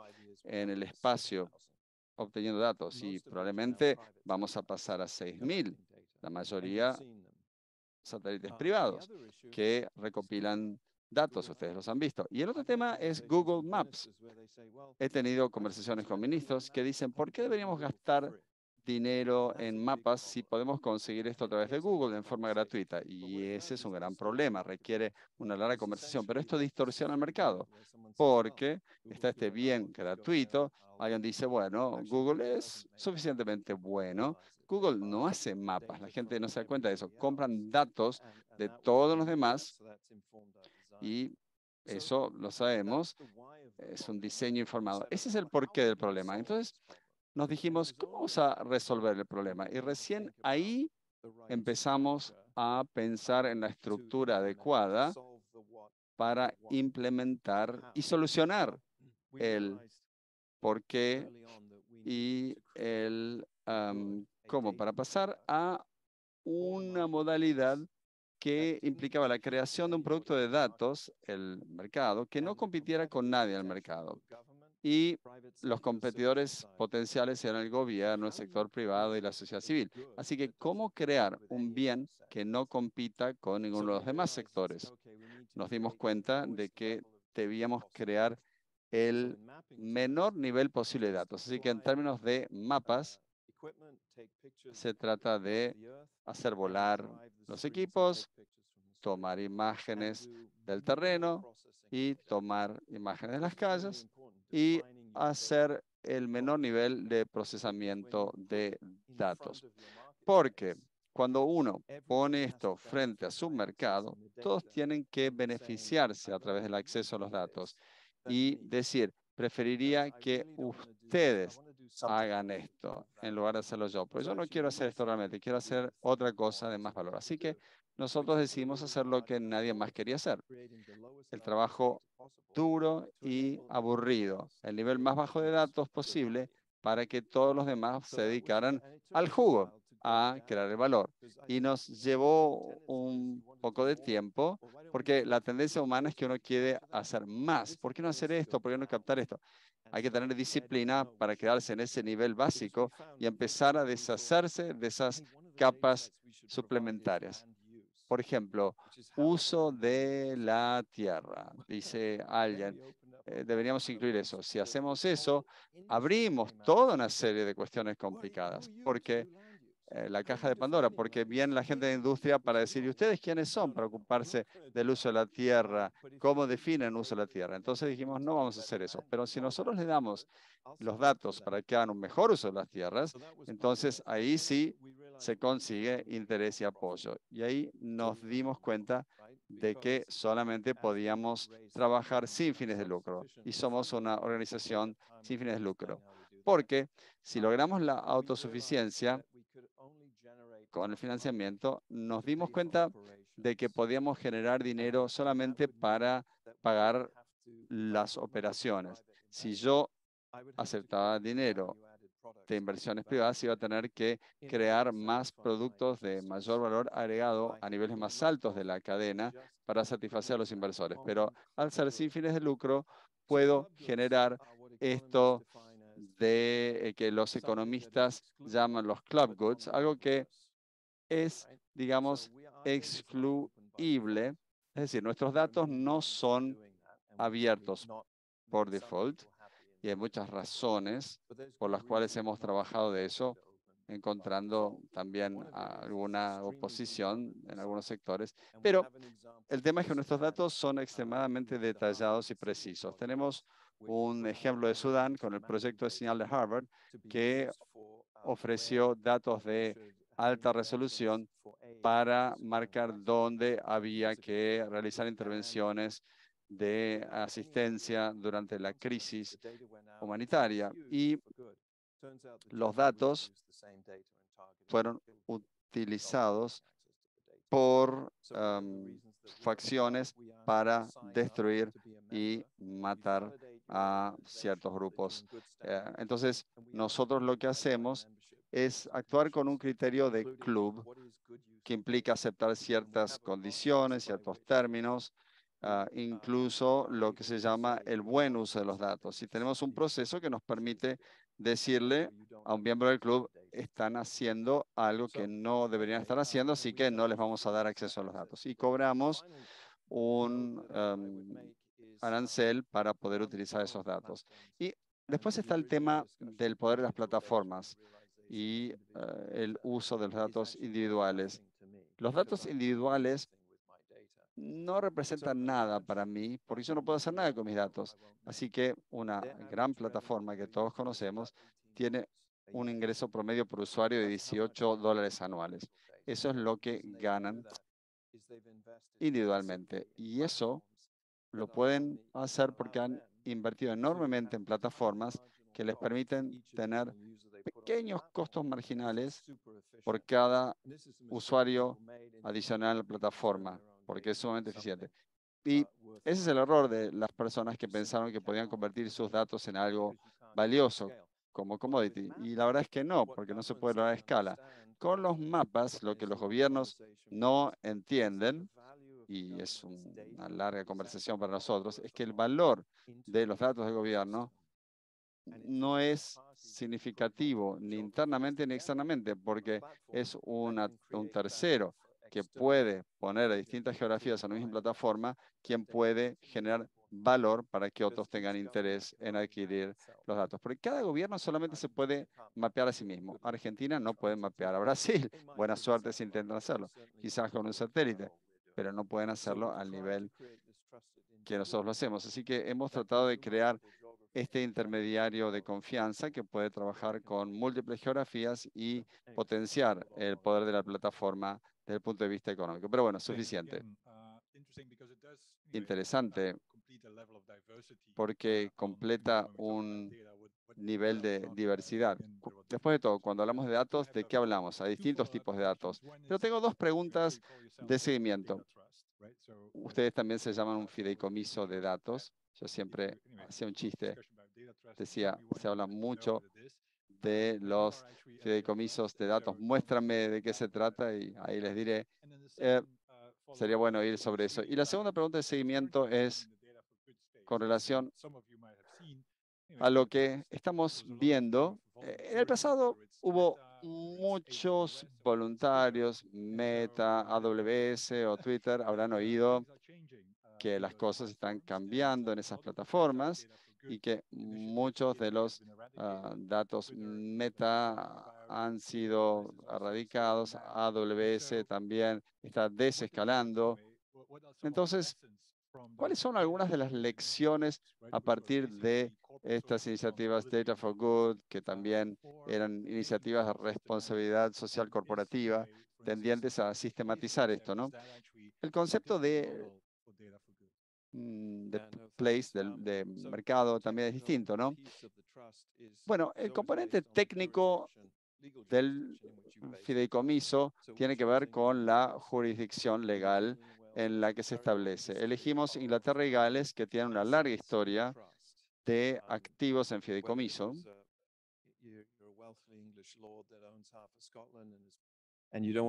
Speaker 3: en el espacio obteniendo datos y probablemente vamos a pasar a 6.000. La mayoría satélites ah, privados que recopilan datos, ustedes los han visto. Y el otro tema es Google Maps. He tenido conversaciones con ministros que dicen, ¿por qué deberíamos gastar dinero en mapas si podemos conseguir esto a través de Google en forma gratuita? Y ese es un gran problema, requiere una larga conversación, pero esto distorsiona el mercado porque está este bien gratuito. Alguien dice, bueno, Google es suficientemente bueno, Google no hace mapas, la gente no se da cuenta de eso. Compran datos de todos los demás y eso lo sabemos, es un diseño informado. Ese es el porqué del problema. Entonces nos dijimos, ¿cómo vamos a resolver el problema? Y recién ahí empezamos a pensar en la estructura adecuada para implementar y solucionar el porqué y el ¿Cómo? Para pasar a una modalidad que implicaba la creación de un producto de datos, el mercado, que no compitiera con nadie al mercado. Y los competidores potenciales eran el gobierno, el sector privado y la sociedad civil. Así que, ¿cómo crear un bien que no compita con ninguno de los demás sectores? Nos dimos cuenta de que debíamos crear el menor nivel posible de datos. Así que en términos de uh, mapas,
Speaker 1: se trata de
Speaker 3: hacer volar los equipos, tomar imágenes del terreno y tomar imágenes de las calles y hacer el menor nivel de procesamiento de datos. Porque cuando uno pone esto frente a su mercado, todos tienen que beneficiarse a través del acceso a los datos y decir, preferiría que ustedes hagan esto en lugar de hacerlo yo. Pero pues yo no quiero hacer esto realmente, quiero hacer otra cosa de más valor. Así que nosotros decidimos hacer lo que nadie más quería hacer. El trabajo duro y aburrido, el nivel más bajo de datos posible para que todos los demás se dedicaran al jugo a crear el valor. Y nos llevó un poco de tiempo, porque la tendencia humana es que uno quiere hacer más. ¿Por qué no hacer esto? ¿Por qué no captar esto? Hay que tener disciplina para quedarse en ese nivel básico y empezar a deshacerse de esas capas suplementarias. Por ejemplo, uso de la tierra, dice *laughs* alguien. Eh, deberíamos incluir eso. Si hacemos eso, abrimos toda una serie de cuestiones complicadas, porque eh, la caja de Pandora, porque viene la gente de industria para decir, ¿y ustedes quiénes son para ocuparse del uso de la tierra? ¿Cómo definen uso de la tierra? Entonces dijimos, no vamos a hacer eso. Pero si nosotros les damos los datos para que hagan un mejor uso de las tierras, entonces ahí sí se consigue interés y apoyo. Y ahí nos dimos cuenta de que solamente podíamos trabajar sin fines de lucro. Y somos una organización sin fines de lucro. Porque si logramos la autosuficiencia, con el financiamiento, nos dimos cuenta de que podíamos generar dinero solamente para pagar las operaciones. Si yo aceptaba dinero de inversiones privadas, iba a tener que crear más productos de mayor valor agregado a niveles más altos de la cadena para satisfacer a los inversores. Pero al ser sin fines de lucro, puedo generar esto de eh, que los economistas llaman los club goods, algo que es, digamos, excluible. Es decir, nuestros datos no son abiertos por default y hay muchas razones por las cuales hemos trabajado de eso, encontrando también alguna oposición en algunos sectores. Pero el tema es que nuestros datos son uh, extremadamente detallados y precisos. Tenemos un ejemplo de Sudán con el proyecto de señal de Harvard que uh, ofreció datos de alta resolución para marcar dónde había que realizar intervenciones de asistencia durante la crisis humanitaria. Y los datos fueron utilizados por facciones para destruir y matar a ciertos grupos. Eh, entonces, nosotros lo que hacemos es actuar con un criterio de club que implica aceptar ciertas condiciones, ciertos términos, ah, incluso lo que se llama el buen uso de los datos. Y tenemos un proceso que nos permite decirle a un miembro del club, están haciendo algo que no deberían estar haciendo, así que no les vamos a dar acceso a los datos. Y cobramos un em, arancel para poder utilizar esos datos. Y después está el tema del poder de las plataformas y eh, eh, el eh, uso de los datos individuales. Los datos individuales no representan nada para mí, porque yo no puedo hacer nada con mis datos. Así que una gran plataforma que todos conocemos tiene un ingreso promedio por usuario de 18 dólares anuales. Eso es lo que ganan individualmente. Y eso lo pueden hacer porque han invertido enormemente en plataformas que les permiten tener pequeños costos marginales por cada usuario adicional en la plataforma, porque es sumamente eficiente. Y ese es el error de las personas que pensaron que podían convertir sus datos en algo valioso como commodity. Y la verdad es que no, porque no se puede lograr a escala. Con los mapas, lo que los gobiernos no entienden, y es una larga conversación para nosotros, es que el valor de los datos del gobierno no es significativo ni internamente ni externamente, porque es una, un tercero que puede poner a distintas geografías a la misma plataforma, quien puede generar valor para que otros tengan interés en adquirir los datos. Porque cada gobierno solamente se puede mapear a sí mismo. Argentina no puede mapear a Brasil. *laughs* Buena suerte si intentan hacerlo. Quizás con un satélite, pero no pueden hacerlo al nivel que nosotros lo hacemos. Así que hemos tratado de crear este intermediario de confianza que puede trabajar con múltiples geografías y potenciar el poder de la plataforma desde el punto de vista económico. Pero bueno, suficiente. Ah, Interesante
Speaker 1: ah,
Speaker 3: porque ah, completa un nivel de diversidad. Después de todo, cuando hablamos de datos, ¿de qué hablamos? Hay distintos tipos de datos. Pero tengo dos preguntas de seguimiento. Ustedes también se llaman un fideicomiso de datos. Yo siempre hacía un chiste, decía, se habla mucho uh, de los fideicomisos de datos, muéstrame de qué se trata y ahí les diré. Eh, uh, sería bueno ir sobre eso. Y la uh, segunda pregunta de seguimiento es con relación a lo que estamos viendo. Eh, en el pasado hubo muchos voluntarios, Meta, AWS o Twitter habrán *laughs* oído que las cosas están cambiando en esas plataformas y que muchos de los ah, datos meta han sido erradicados, AWS también está desescalando. Entonces, ¿cuáles son algunas de las lecciones a partir de estas iniciativas Data for Good, que también eran iniciativas de responsabilidad social corporativa, tendientes a sistematizar esto, ¿no? El concepto de de mm, place, del um, de mercado, también es distinto, ¿no?
Speaker 1: Bueno, el componente
Speaker 3: técnico del fideicomiso tiene que ver con la jurisdicción legal en la que se establece. Elegimos Inglaterra y Gales, que tienen una larga historia de um, activos en fideicomiso.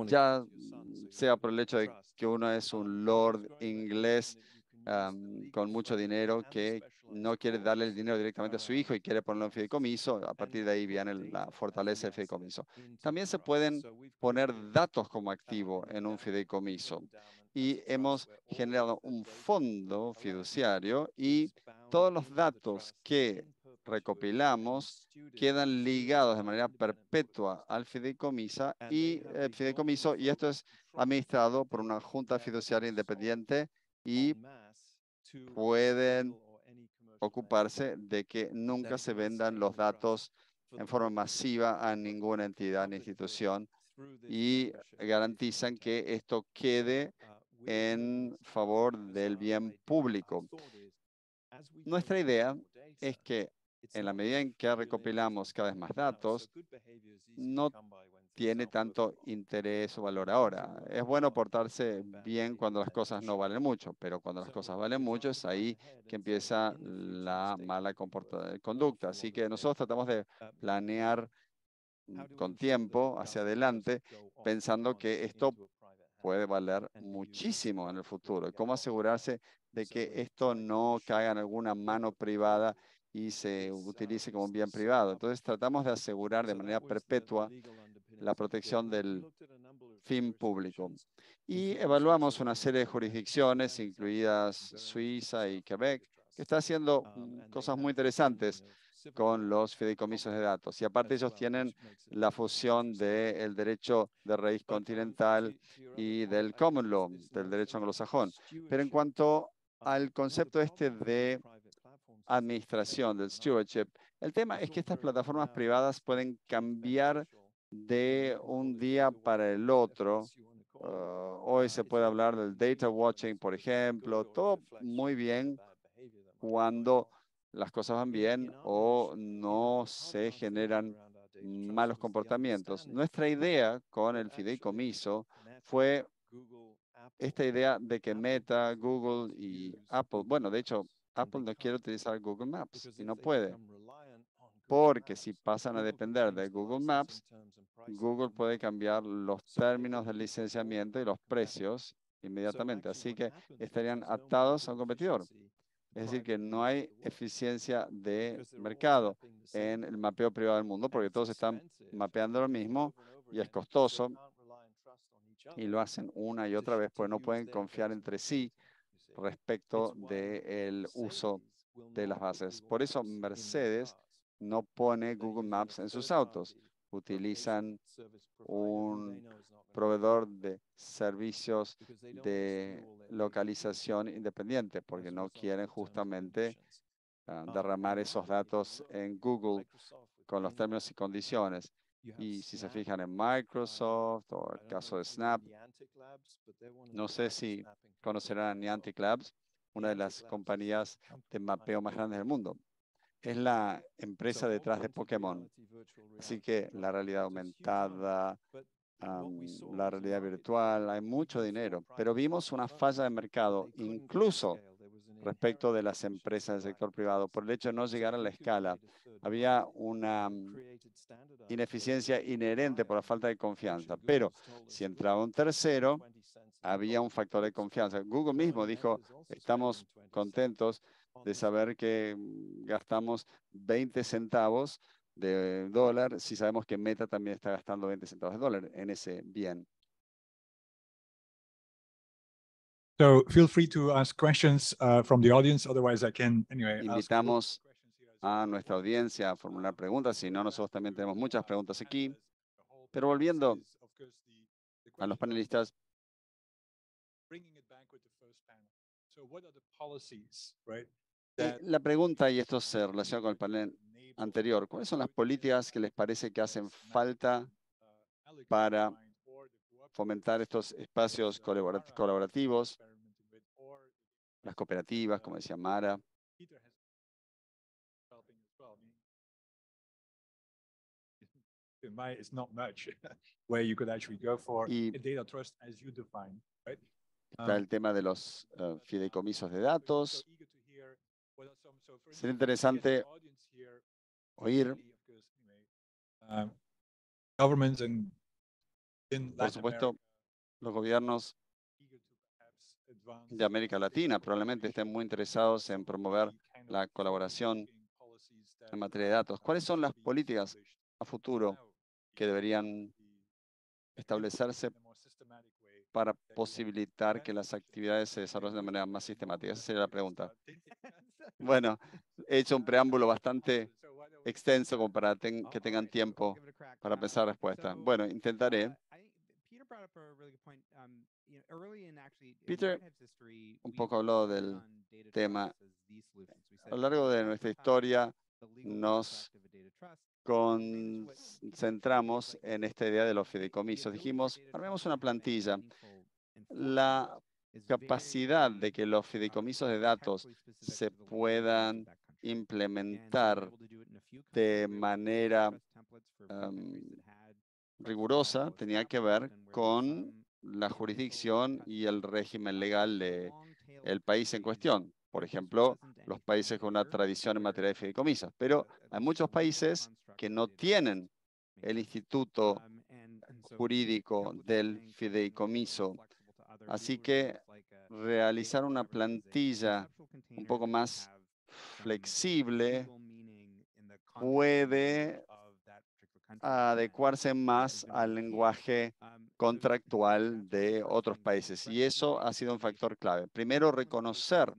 Speaker 3: Ya sea por el hecho de que uno es un lord inglés con mucho dinero que no quiere darle el dinero directamente a su hijo y quiere ponerlo en fideicomiso. A partir de ahí viene la fortaleza del fideicomiso. También se pueden poner datos como activo en un fideicomiso. Y hemos generado un fondo fiduciario y todos los datos que recopilamos quedan ligados de manera perpetua al fideicomiso y el eh, fideicomiso y esto es administrado por una junta fiduciaria independiente y pueden ocuparse de que nunca se vendan los datos en forma masiva a ninguna entidad ni institución y garantizan que esto quede uh, en favor del bien público. Nuestra idea es que en la medida en que recopilamos cada vez más datos, no tiene tanto interés o valor ahora. Es bueno portarse bien cuando las cosas no valen mucho, pero cuando las cosas valen mucho es ahí que empieza la mala eh, conducta. Así que nosotros tratamos de planear mm, con tiempo hacia adelante, pensando que esto puede valer muchísimo en el futuro. ¿Cómo asegurarse de que esto no caiga en alguna mano privada y se utilice como un bien privado? Entonces tratamos de asegurar de manera perpetua la protección del fin público. Y evaluamos una serie de jurisdicciones, incluidas Suiza y Quebec, que está haciendo ah, mm, cosas muy interesantes con los fideicomisos de datos. Y aparte ellos tienen la fusión del derecho de raíz uh, continental y del common law, del derecho anglosajón. Pero en cuanto al concepto este de administración, del stewardship, el tema es que estas plataformas uh, privadas pueden cambiar de un día para el otro. Ah, hoy se puede hablar del data watching, por ejemplo, todo muy bien cuando las cosas van bien o no se generan malos comportamientos. Nuestra idea con el fideicomiso fue esta idea de que Meta, Google y Apple, bueno, de hecho, Apple no quiere utilizar Google Maps y no puede porque si pasan a depender de Google Maps, Google puede cambiar los términos de licenciamiento y los precios inmediatamente. Así que estarían atados a un competidor. Es decir, que no hay eficiencia de mercado en el mapeo privado del mundo porque todos están mapeando lo mismo y es costoso y lo hacen una y otra vez porque no pueden confiar entre sí respecto del uso de las bases. Por eso Mercedes no pone Google Maps en sus autos. Utilizan un proveedor de servicios de localización independiente porque no quieren justamente ah, um, derramar esos datos en Google con los términos y condiciones. Y si se fijan en Microsoft o el caso de Snap, no sé si conocerán a Niantic Labs, una de las compañías de mapeo más grandes del mundo es la empresa detrás de Pokémon. Así que la realidad aumentada, la realidad virtual, hay mucho dinero, pero vimos una falla de mercado, incluso respecto de las empresas del sector privado, por el hecho de no llegar a la escala. Había una mm, ineficiencia inherente por la falta de confianza, pero si entraba un tercero, había un factor de confianza. Google mismo dijo, estamos contentos de saber que mm, gastamos 20 centavos de dólar si sabemos que Meta también está gastando 20 centavos de dólar en ese bien.
Speaker 1: So feel free to ask questions uh, from the audience, otherwise I can anyway.
Speaker 3: Invitamos a nuestra audiencia a formular preguntas, si no nosotros también tenemos muchas preguntas aquí.
Speaker 1: Pero volviendo
Speaker 3: a los panelistas, la pregunta, y esto se relaciona con el panel anterior, ¿cuáles son las políticas que les parece que hacen falta uh, para fomentar estos espacios colaborativos, las cooperativas, como decía Mara?
Speaker 1: Y Está ah. el
Speaker 3: tema de los eh, fideicomisos de datos.
Speaker 1: Sería interesante oír. Ah, Por supuesto, los gobiernos de
Speaker 3: América Latina probablemente estén muy interesados en promover la colaboración en materia de datos. ¿Cuáles son las políticas a futuro que deberían establecerse para posibilitar que las actividades se desarrollen de manera más sistemática? Esa sería la pregunta. Bueno, he hecho un preámbulo bastante extenso como para que tengan tiempo para pensar respuesta. Bueno, intentaré. Uh,
Speaker 1: Peter un poco habló del tema. A lo largo de nuestra historia nos
Speaker 3: concentramos en esta idea de los fideicomisos. Dijimos, armemos una plantilla. La capacidad de que los fideicomisos de datos se puedan implementar de manera em, rigurosa tenía que ver con la jurisdicción y el régimen legal del país en cuestión. Por ejemplo, los países con una tradición en materia de fideicomisas. Pero hay muchos países que no tienen el instituto um, jurídico del fideicomiso. Así que realizar una plantilla un poco más flexible puede adecuarse más al lenguaje um, contractual de otros países. Y eso ha sido un factor clave. Primero, reconocer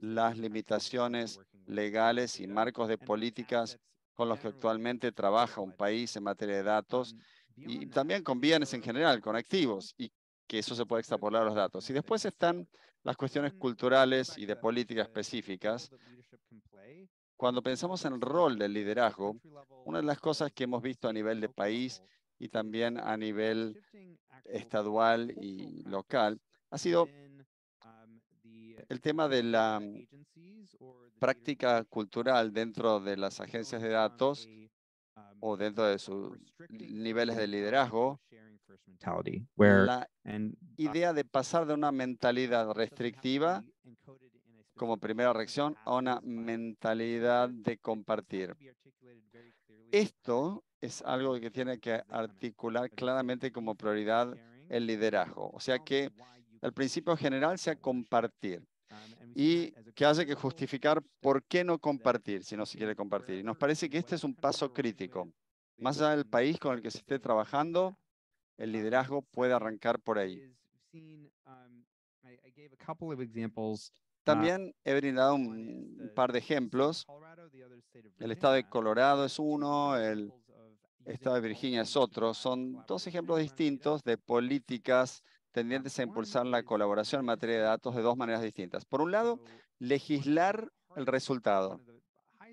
Speaker 3: las limitaciones legales y marcos de políticas con los que actualmente trabaja un país en materia de datos y también con bienes en general, con activos, y que eso se puede extrapolar a los datos. Y después están las cuestiones culturales y de políticas específicas. Cuando pensamos en el rol del liderazgo, una de las cosas que hemos visto a nivel de país y también a nivel estadual y local ha sido el tema de la mm, práctica cultural dentro de las agencias de datos um, o dentro de sus niveles de liderazgo,
Speaker 1: la uh,
Speaker 3: idea de pasar de una mentalidad restrictiva como primera reacción a una mentalidad de compartir. Esto es algo que tiene que articular claramente como prioridad el liderazgo. O sea que el principio general sea compartir y que hace que justificar por qué no compartir si no se quiere compartir. Y nos parece que este es un paso crítico. Más allá del país con el que se esté trabajando, el liderazgo puede arrancar por ahí. También he brindado un par de ejemplos. El estado de Colorado es uno, el estado de Virginia es otro. Son dos ejemplos distintos de políticas tendientes ah, a impulsar la colaboración en materia de datos de dos maneras distintas. Por un lado, legislar el resultado. Ah,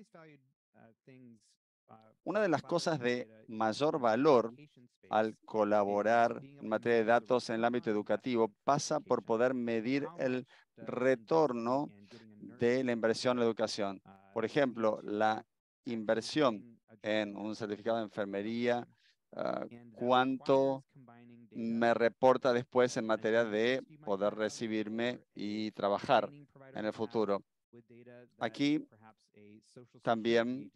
Speaker 3: ah, Una de las cosas de mayor valor al colaborar en materia de datos en el ámbito educativo pasa por poder medir el retorno de la inversión en la educación. Por ejemplo, la inversión en un certificado de enfermería, cuánto me reporta después en materia de poder recibirme eh, y trabajar en el futuro.
Speaker 1: Aquí también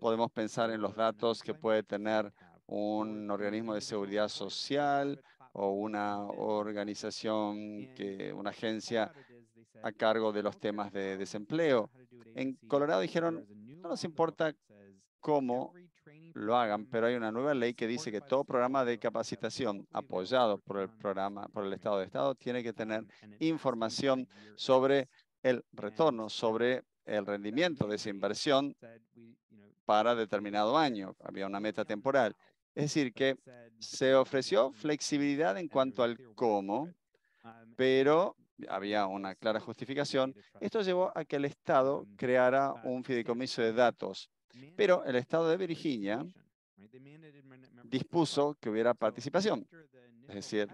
Speaker 1: podemos pensar
Speaker 3: en los datos que puede tener un organismo de seguridad social o una organización, que, una agencia a cargo de los temas de desempleo. En Colorado dijeron, no nos importa cómo lo hagan, pero hay una nueva ley que dice que todo programa de capacitación apoyado por el programa, por el Estado de Estado, tiene que tener información sobre el retorno, sobre el rendimiento de esa inversión para determinado año. Había una meta temporal. Es decir, que se ofreció flexibilidad en cuanto al cómo, pero había una clara justificación. Esto llevó a que el Estado creara un fideicomiso de datos pero el estado de Virginia dispuso que hubiera participación, es decir,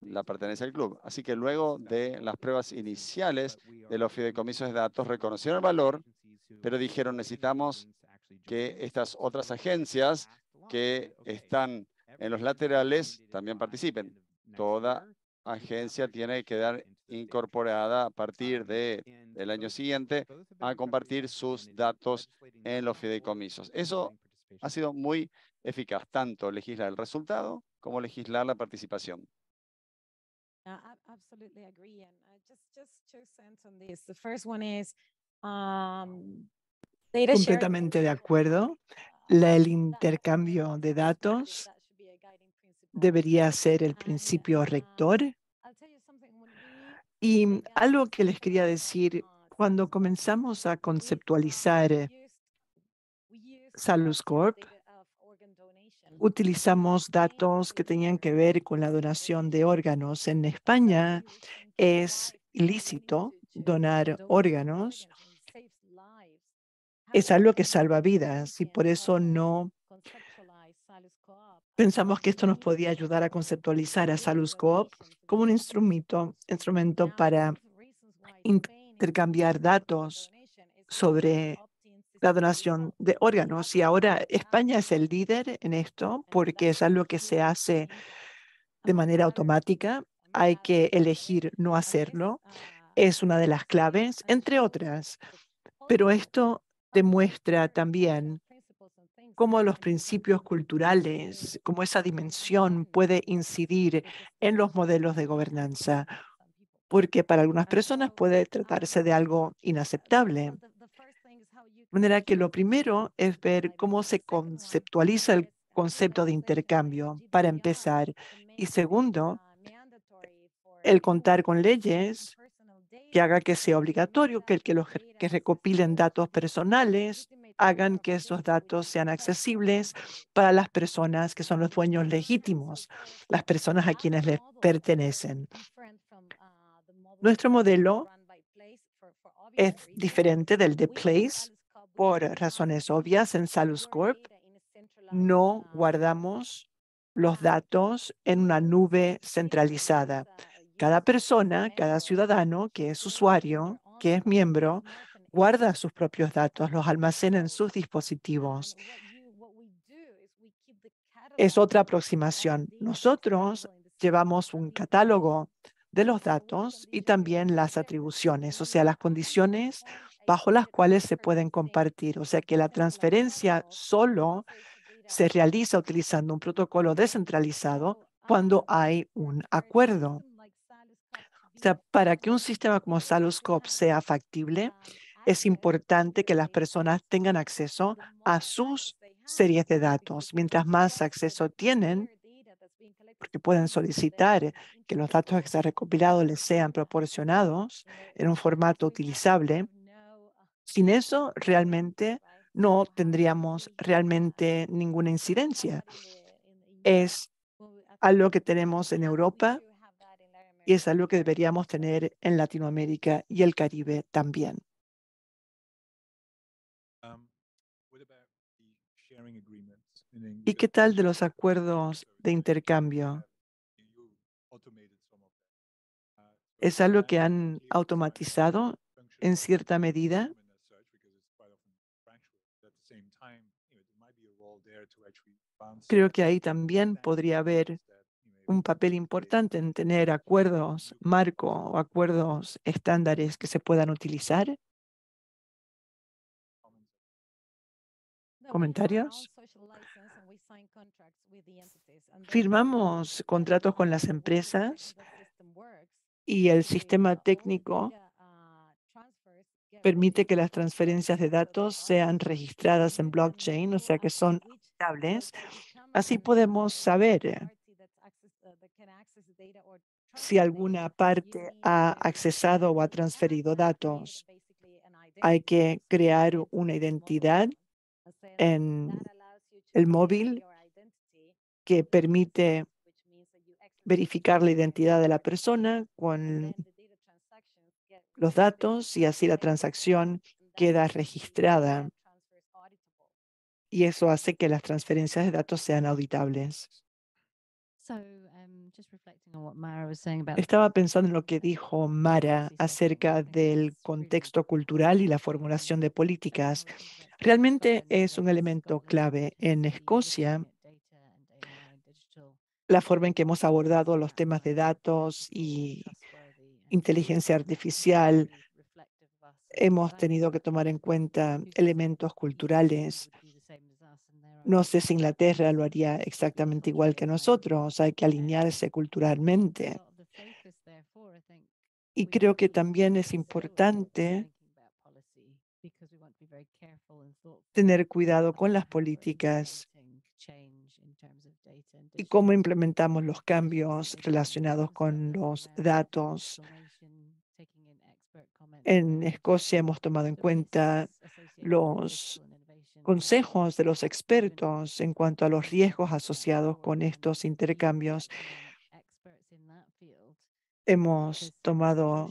Speaker 3: la pertenencia al club. Así que luego de las pruebas iniciales de los fideicomisos de datos reconocieron el valor, pero dijeron necesitamos que estas otras agencias que están en los laterales también participen. Toda agencia tiene que dar incorporada a ah, partir de, del año siguiente a compartir sus datos en los fideicomisos. Eso ha sido muy eficaz, tanto legislar el resultado como legislar la participación.
Speaker 2: completamente de acuerdo. el intercambio de datos debería ser el ah, principio rector y algo que les quería decir, cuando comenzamos a conceptualizar eh, Salus Corp, utilizamos datos que tenían que ver con la donación de órganos. En España es ilícito donar órganos. Es algo que salva vidas y por eso no Pensamos que esto nos podía ayudar a conceptualizar a Salus Coop como un instrumento, instrumento para intercambiar datos sobre la donación de órganos. Y ahora España es el líder en esto porque es algo que se hace de manera automática. Hay que elegir no hacerlo. Es una de las claves, entre otras. Pero esto demuestra también cómo los principios culturales, cómo esa dimensión puede incidir en los modelos de gobernanza, porque para algunas personas puede tratarse de algo inaceptable. De manera que lo primero es ver cómo se conceptualiza el concepto de intercambio, para empezar. Y segundo, el contar con leyes que haga que sea obligatorio que el que que recopilen datos personales hagan que esos datos sean accesibles para las personas que son los dueños legítimos, las personas a quienes les pertenecen. Nuestro modelo es diferente del de Place por razones obvias en Salus Corp. No guardamos los datos en una nube centralizada. Cada persona, cada ciudadano que es usuario, que es miembro, guarda sus propios datos, los almacena en sus dispositivos. Es otra aproximación. Nosotros llevamos un catálogo de los datos y también las atribuciones, o sea, las condiciones bajo las cuales se pueden compartir. O sea, que la transferencia solo se realiza utilizando un protocolo descentralizado cuando hay un acuerdo. O sea, para que un sistema como Saluscope sea factible, um, es importante que las personas tengan acceso a sus series de datos. Mientras más acceso tienen, porque pueden solicitar que los datos que se han recopilado les sean proporcionados en un formato utilizable. Sin eso, realmente no tendríamos realmente ninguna incidencia. Es algo que tenemos en Europa y es algo que deberíamos tener en Latinoamérica y el Caribe también. ¿Y qué tal de los acuerdos de intercambio? ¿Es algo que han automatizado en cierta medida? Creo que ahí también podría haber un papel importante en tener acuerdos marco o acuerdos estándares que se puedan utilizar. ¿Comentarios? Firmamos contratos con las empresas y el sistema técnico ah, permite que las transferencias de datos sean registradas en blockchain, o sea que son estables. Así podemos saber eh, uh, si alguna parte ha accesado o ha transferido datos. Hay que crear una identidad en el móvil que permite verificar la identidad de la persona con los datos y así la transacción queda registrada. Y eso hace que las transferencias de datos sean auditables. Estaba pensando en lo que dijo Mara acerca del contexto cultural y la formulación de políticas. Realmente es un elemento clave. En Escocia, la forma en que hemos abordado los temas de datos y inteligencia artificial, hemos tenido que tomar en cuenta elementos culturales no sé si Inglaterra lo haría exactamente igual que nosotros, hay que alinearse culturalmente. Y creo que también es importante tener cuidado con las políticas y cómo implementamos los cambios relacionados con los datos. En Escocia hemos tomado en cuenta los consejos de los expertos en cuanto a los riesgos asociados con estos intercambios. Hemos tomado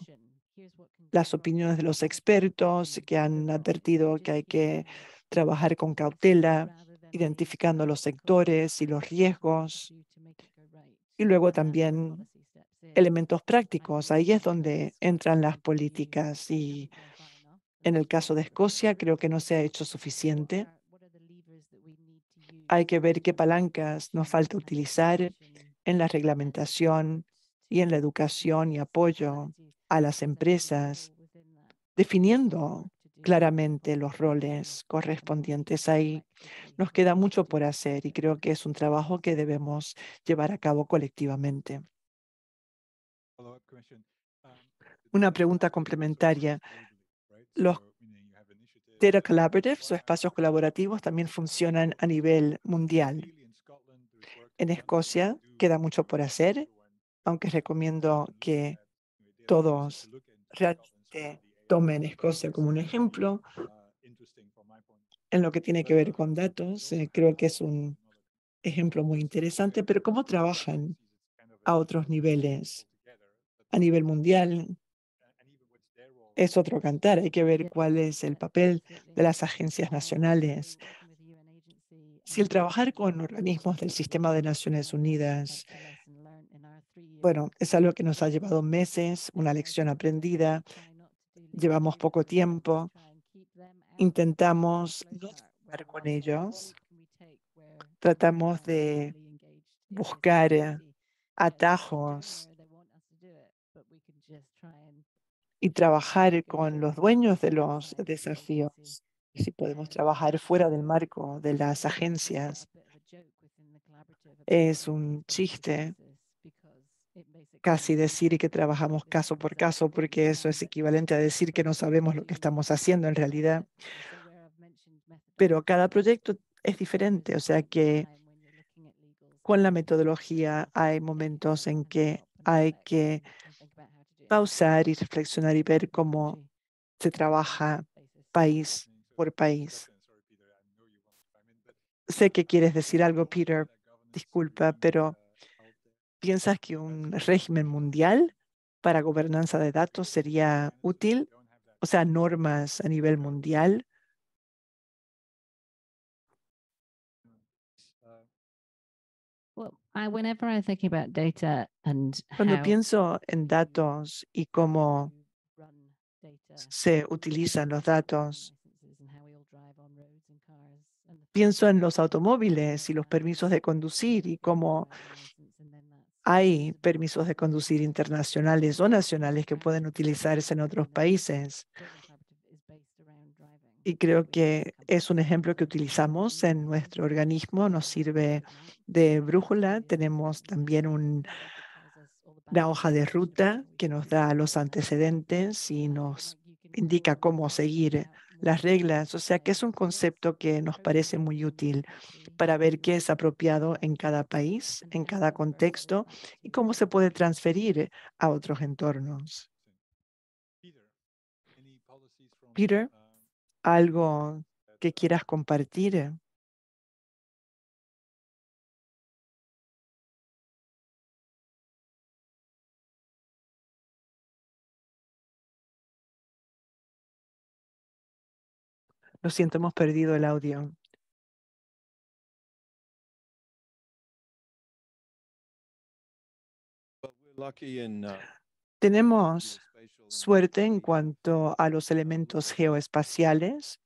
Speaker 2: las opiniones de los expertos que han advertido que hay que trabajar con cautela, identificando los sectores y los riesgos, y luego también elementos prácticos. Ahí es donde entran las políticas y en el caso de Escocia, creo que no se ha hecho suficiente. Hay que ver qué palancas nos falta utilizar en la reglamentación y en la educación y apoyo a las empresas, definiendo claramente los roles correspondientes ahí. Nos queda mucho por hacer y creo que es un trabajo que debemos llevar a cabo colectivamente. Um, Una pregunta complementaria. Los Data Collaboratives o espacios colaborativos también funcionan a nivel mundial. En Escocia queda mucho por hacer, aunque recomiendo que todos tomen Escocia como un ejemplo uh, en lo que tiene que ver con datos. Eh, creo que es un ejemplo muy interesante, pero cómo trabajan a otros niveles, a nivel mundial, es otro cantar. Hay que ver cuál es el papel de las agencias nacionales. Si el trabajar con organismos del sistema de Naciones Unidas, bueno, es algo que nos ha llevado meses, una lección aprendida, llevamos poco tiempo, intentamos no con ellos, tratamos de buscar eh, atajos y trabajar con los dueños de los desafíos. Si podemos trabajar fuera del marco de las agencias, es un chiste casi decir que trabajamos caso por caso, porque eso es equivalente a decir que no sabemos lo que estamos haciendo en realidad. Pero cada proyecto es diferente, o sea que con la metodología hay momentos en que hay que pausar y reflexionar y ver cómo se trabaja país por país. Sé que quieres eh, decir algo, eh, Peter, disculpa, pero ¿piensas que un régimen mundial para gobernanza de datos sería útil? O sea, normas a nivel mundial Cuando pienso en datos y cómo se utilizan los datos, pienso en los automóviles y los permisos de conducir y cómo hay permisos de conducir internacionales o nacionales que pueden utilizarse en otros países y creo que es un ejemplo que utilizamos en nuestro organismo, nos sirve de brújula. Tenemos también una hoja de ruta que nos da los antecedentes y nos indica cómo seguir las reglas. O sea que es un concepto que nos parece muy útil para ver qué es apropiado en cada país, en cada contexto y cómo se puede transferir a otros entornos. Peter, algo que quieras compartir.
Speaker 1: Lo siento, hemos perdido el audio. Uh,
Speaker 2: Tenemos suerte en cuanto a los elementos geoespaciales.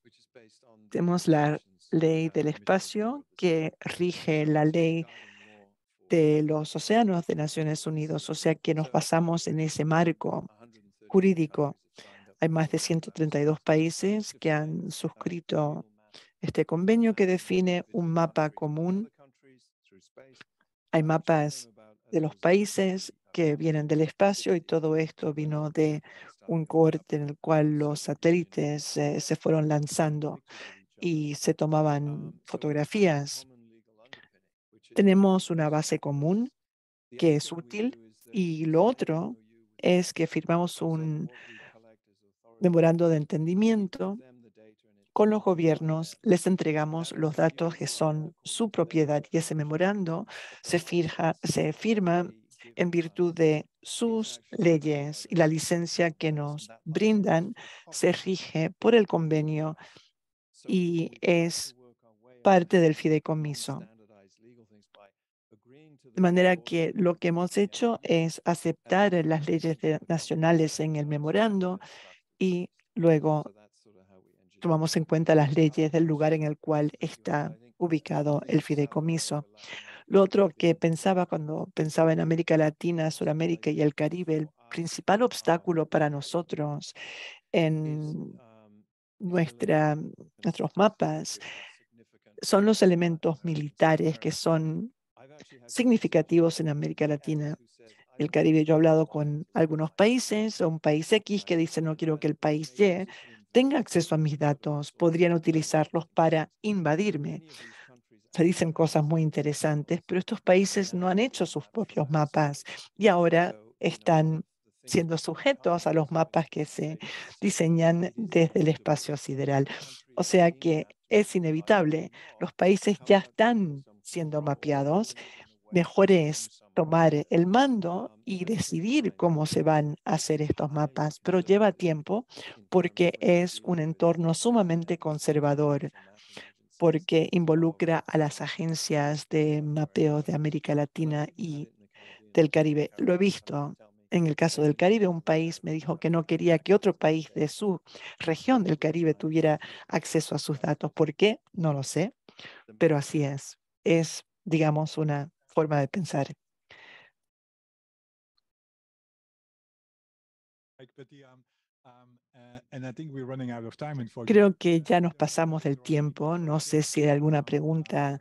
Speaker 2: Tenemos la ley del espacio que rige la ley de los océanos de Naciones Unidas, o sea que nos basamos en ese marco jurídico. Hay más de 132 países que han suscrito este convenio que define un mapa común. Hay mapas de los países que vienen del espacio y todo esto vino de un corte en el cual los satélites eh, se fueron lanzando y se tomaban fotografías. Tenemos una base común que es útil y lo otro es que firmamos un memorando de entendimiento con los gobiernos, les entregamos los datos que son su propiedad y ese memorando se, se firma en virtud de sus leyes y la licencia que nos brindan se rige por el convenio y es parte del fideicomiso. De manera que lo que hemos hecho es aceptar las leyes nacionales en el memorando y luego tomamos en cuenta las leyes del lugar en el cual está ubicado el fideicomiso. Lo otro que pensaba cuando pensaba en América Latina, Sudamérica y el Caribe, el principal obstáculo para nosotros en mm, nuestros mapas son los elementos militares que son significativos en América Latina. El Caribe, yo he hablado con algunos países, un país X que dice no quiero que el país Y tenga acceso a mis datos, podrían utilizarlos para invadirme se dicen cosas muy interesantes, pero estos países no han hecho sus propios mapas y ahora están siendo sujetos a los mapas que se diseñan desde el espacio sideral. O sea que es inevitable. Los países ya están siendo mapeados. Mejor es tomar el mando y decidir cómo se van a hacer estos mapas, pero lleva tiempo porque es un entorno sumamente conservador porque involucra a las agencias de mapeos de América Latina y del Caribe. Lo he visto en el caso del Caribe. Un país me dijo que no quería que otro país de su región del Caribe tuviera acceso a sus datos. ¿Por qué? No lo sé, pero así es. Es, digamos, una forma de pensar. Creo que ya nos pasamos del tiempo. No sé si hay alguna pregunta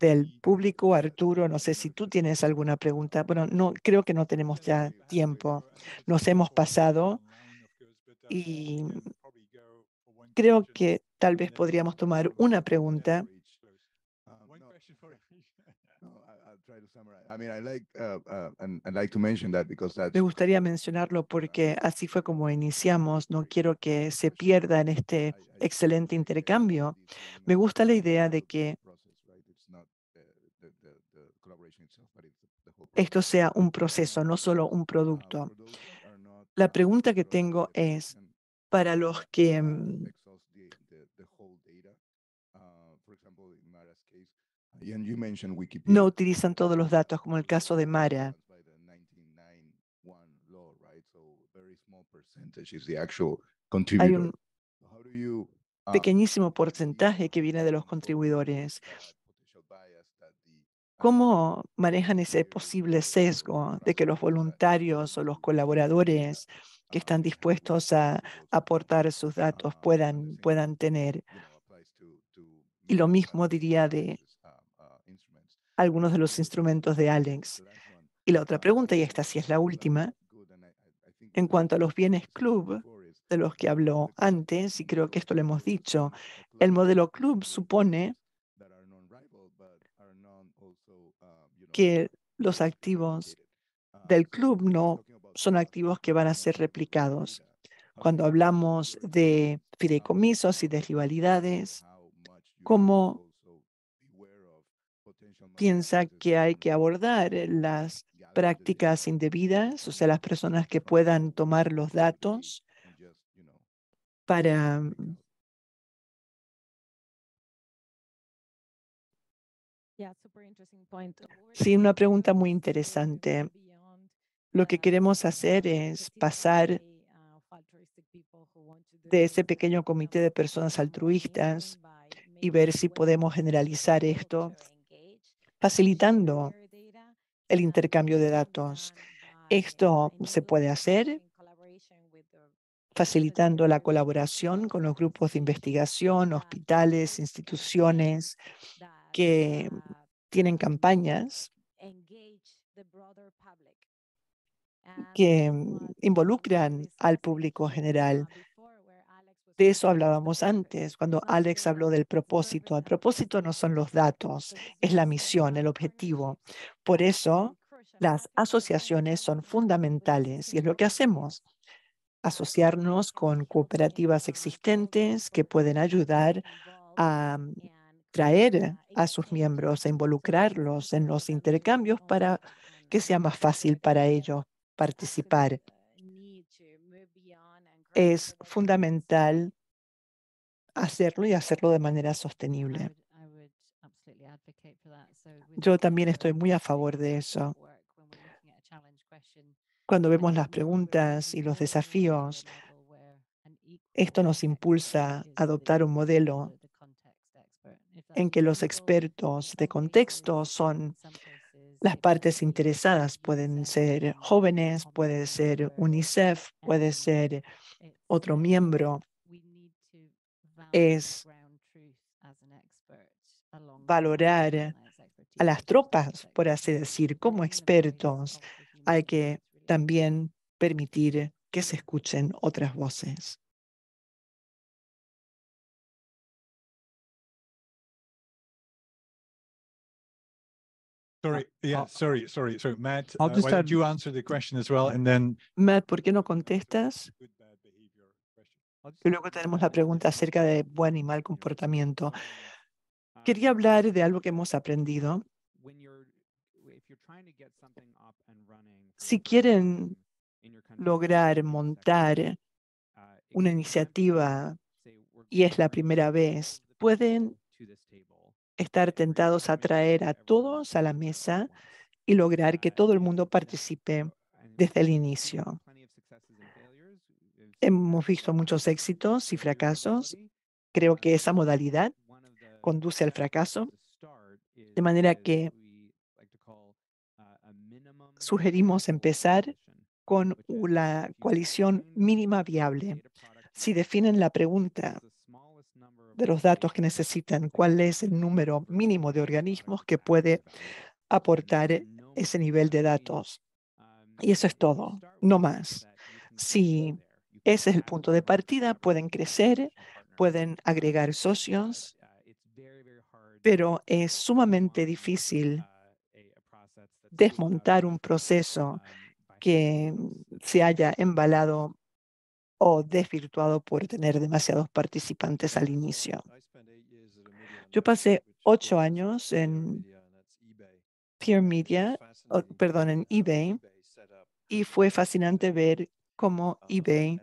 Speaker 2: del público. Arturo, no sé si tú tienes alguna pregunta. Bueno, no, creo que no tenemos ya tiempo. Nos hemos pasado um, y creo que tal vez podríamos tomar una pregunta Me gustaría mencionarlo porque así fue como iniciamos. No quiero que se pierda en este excelente intercambio. Me gusta la idea de que esto sea un proceso, no solo un producto. La pregunta que tengo es, para los que mm, no utilizan todos los datos, como el caso de Mara.
Speaker 1: Hay un um,
Speaker 2: pequeñísimo porcentaje que viene de los contribuidores. ¿Cómo um, manejan ese eh, posible sesgo de que los voluntarios o los colaboradores que um, están dispuestos a aportar sus datos puedan, puedan tener? Y lo mismo diría de algunos de los instrumentos de Alex. Y la otra pregunta, y esta sí es la última, en cuanto a los bienes club de los que habló antes, y creo que esto lo hemos dicho, el modelo club supone que los activos del club no son activos que van a ser replicados. Cuando hablamos de fideicomisos y de rivalidades, cómo piensa que hay que abordar eh, las prácticas indebidas, o sea, las personas que puedan tomar los datos para mm, Sí, una pregunta muy interesante. Lo que uh, queremos hacer es pasar uh, de ese pequeño comité de personas altruistas y ver si podemos generalizar esto facilitando el intercambio de datos. Esto se puede hacer facilitando la colaboración con los grupos de investigación, hospitales, instituciones que tienen campañas que mm, involucran al público general de eso hablábamos antes, cuando Alex habló del propósito. El propósito no son los datos, es la misión, el objetivo. Por eso las asociaciones son fundamentales y es lo que hacemos asociarnos con cooperativas existentes que pueden ayudar a mm, traer a sus miembros, a involucrarlos en los intercambios para que sea más fácil para ellos participar es fundamental hacerlo y hacerlo de manera sostenible. Yo también estoy muy a favor de eso. Cuando vemos las preguntas y los desafíos, esto nos impulsa a adoptar un modelo en que los expertos de contexto son las partes interesadas. Pueden ser jóvenes, puede ser UNICEF, puede ser otro miembro es valorar a las tropas, por así decir, como expertos. Hay que también permitir que se escuchen otras voces.
Speaker 1: Sorry, ah. sorry, sorry, sorry, Matt. Uh, answer the question as well, and then
Speaker 2: Matt, ¿por qué no contestas? luego tenemos la pregunta acerca de buen y mal comportamiento. Quería hablar de algo que hemos aprendido. Si quieren lograr montar una iniciativa y es la primera vez, pueden estar tentados a traer a todos a la mesa y lograr que todo el mundo participe desde el inicio. Hemos visto muchos éxitos y fracasos. Creo que esa modalidad conduce al fracaso. De manera que sugerimos empezar con la coalición mínima viable. Si definen la pregunta de los datos que necesitan, cuál es el número mínimo de organismos que puede aportar ese nivel de datos. Y eso es todo, no más. Si ese es el punto de partida. Pueden crecer, pueden agregar socios, pero es sumamente difícil desmontar un proceso que se haya embalado o desvirtuado por tener demasiados participantes al inicio. Yo pasé ocho años en Peer Media, perdón, en eBay, y fue fascinante ver cómo eBay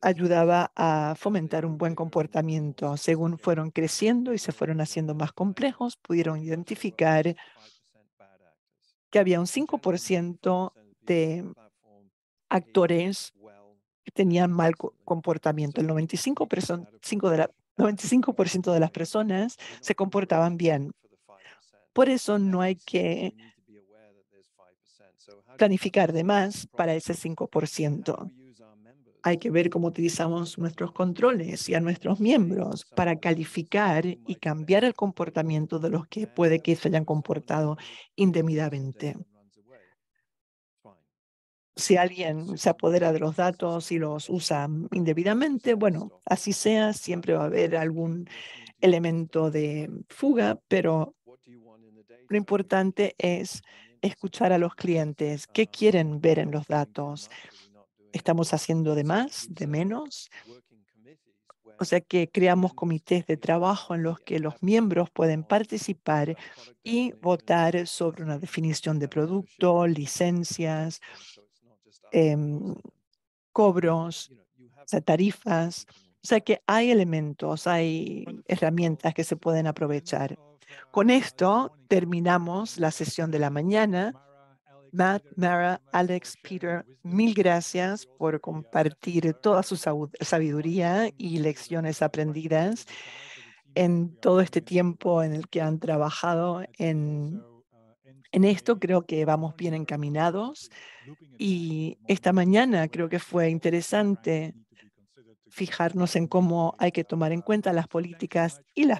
Speaker 2: ayudaba a fomentar un buen comportamiento. Según fueron creciendo y se fueron haciendo más complejos, pudieron identificar que había un 5% de actores que tenían mal comportamiento. El 95% de, 95 de las personas se comportaban bien. Por eso no hay que planificar de más para ese 5%. Hay que ver cómo utilizamos nuestros controles y a nuestros miembros para calificar y cambiar el comportamiento de los que puede que se hayan comportado indebidamente. Si alguien se apodera de los datos y los usa indebidamente, bueno, así sea, siempre va a haber algún elemento de fuga, pero lo importante es escuchar a los clientes, qué quieren ver en los datos, estamos haciendo de más, de menos. O sea que creamos comités de trabajo en los que los miembros pueden participar y votar sobre una definición de producto, licencias, em, cobros, tarifas. O sea que hay elementos, hay herramientas que se pueden aprovechar. Con esto terminamos la sesión de la mañana. Matt, Mara, Alex, Peter, mil gracias por compartir toda su sabiduría y lecciones aprendidas en todo este tiempo en el que han trabajado en, en esto. Creo que vamos bien encaminados y esta mañana creo que fue interesante fijarnos en cómo hay que tomar en cuenta las políticas y las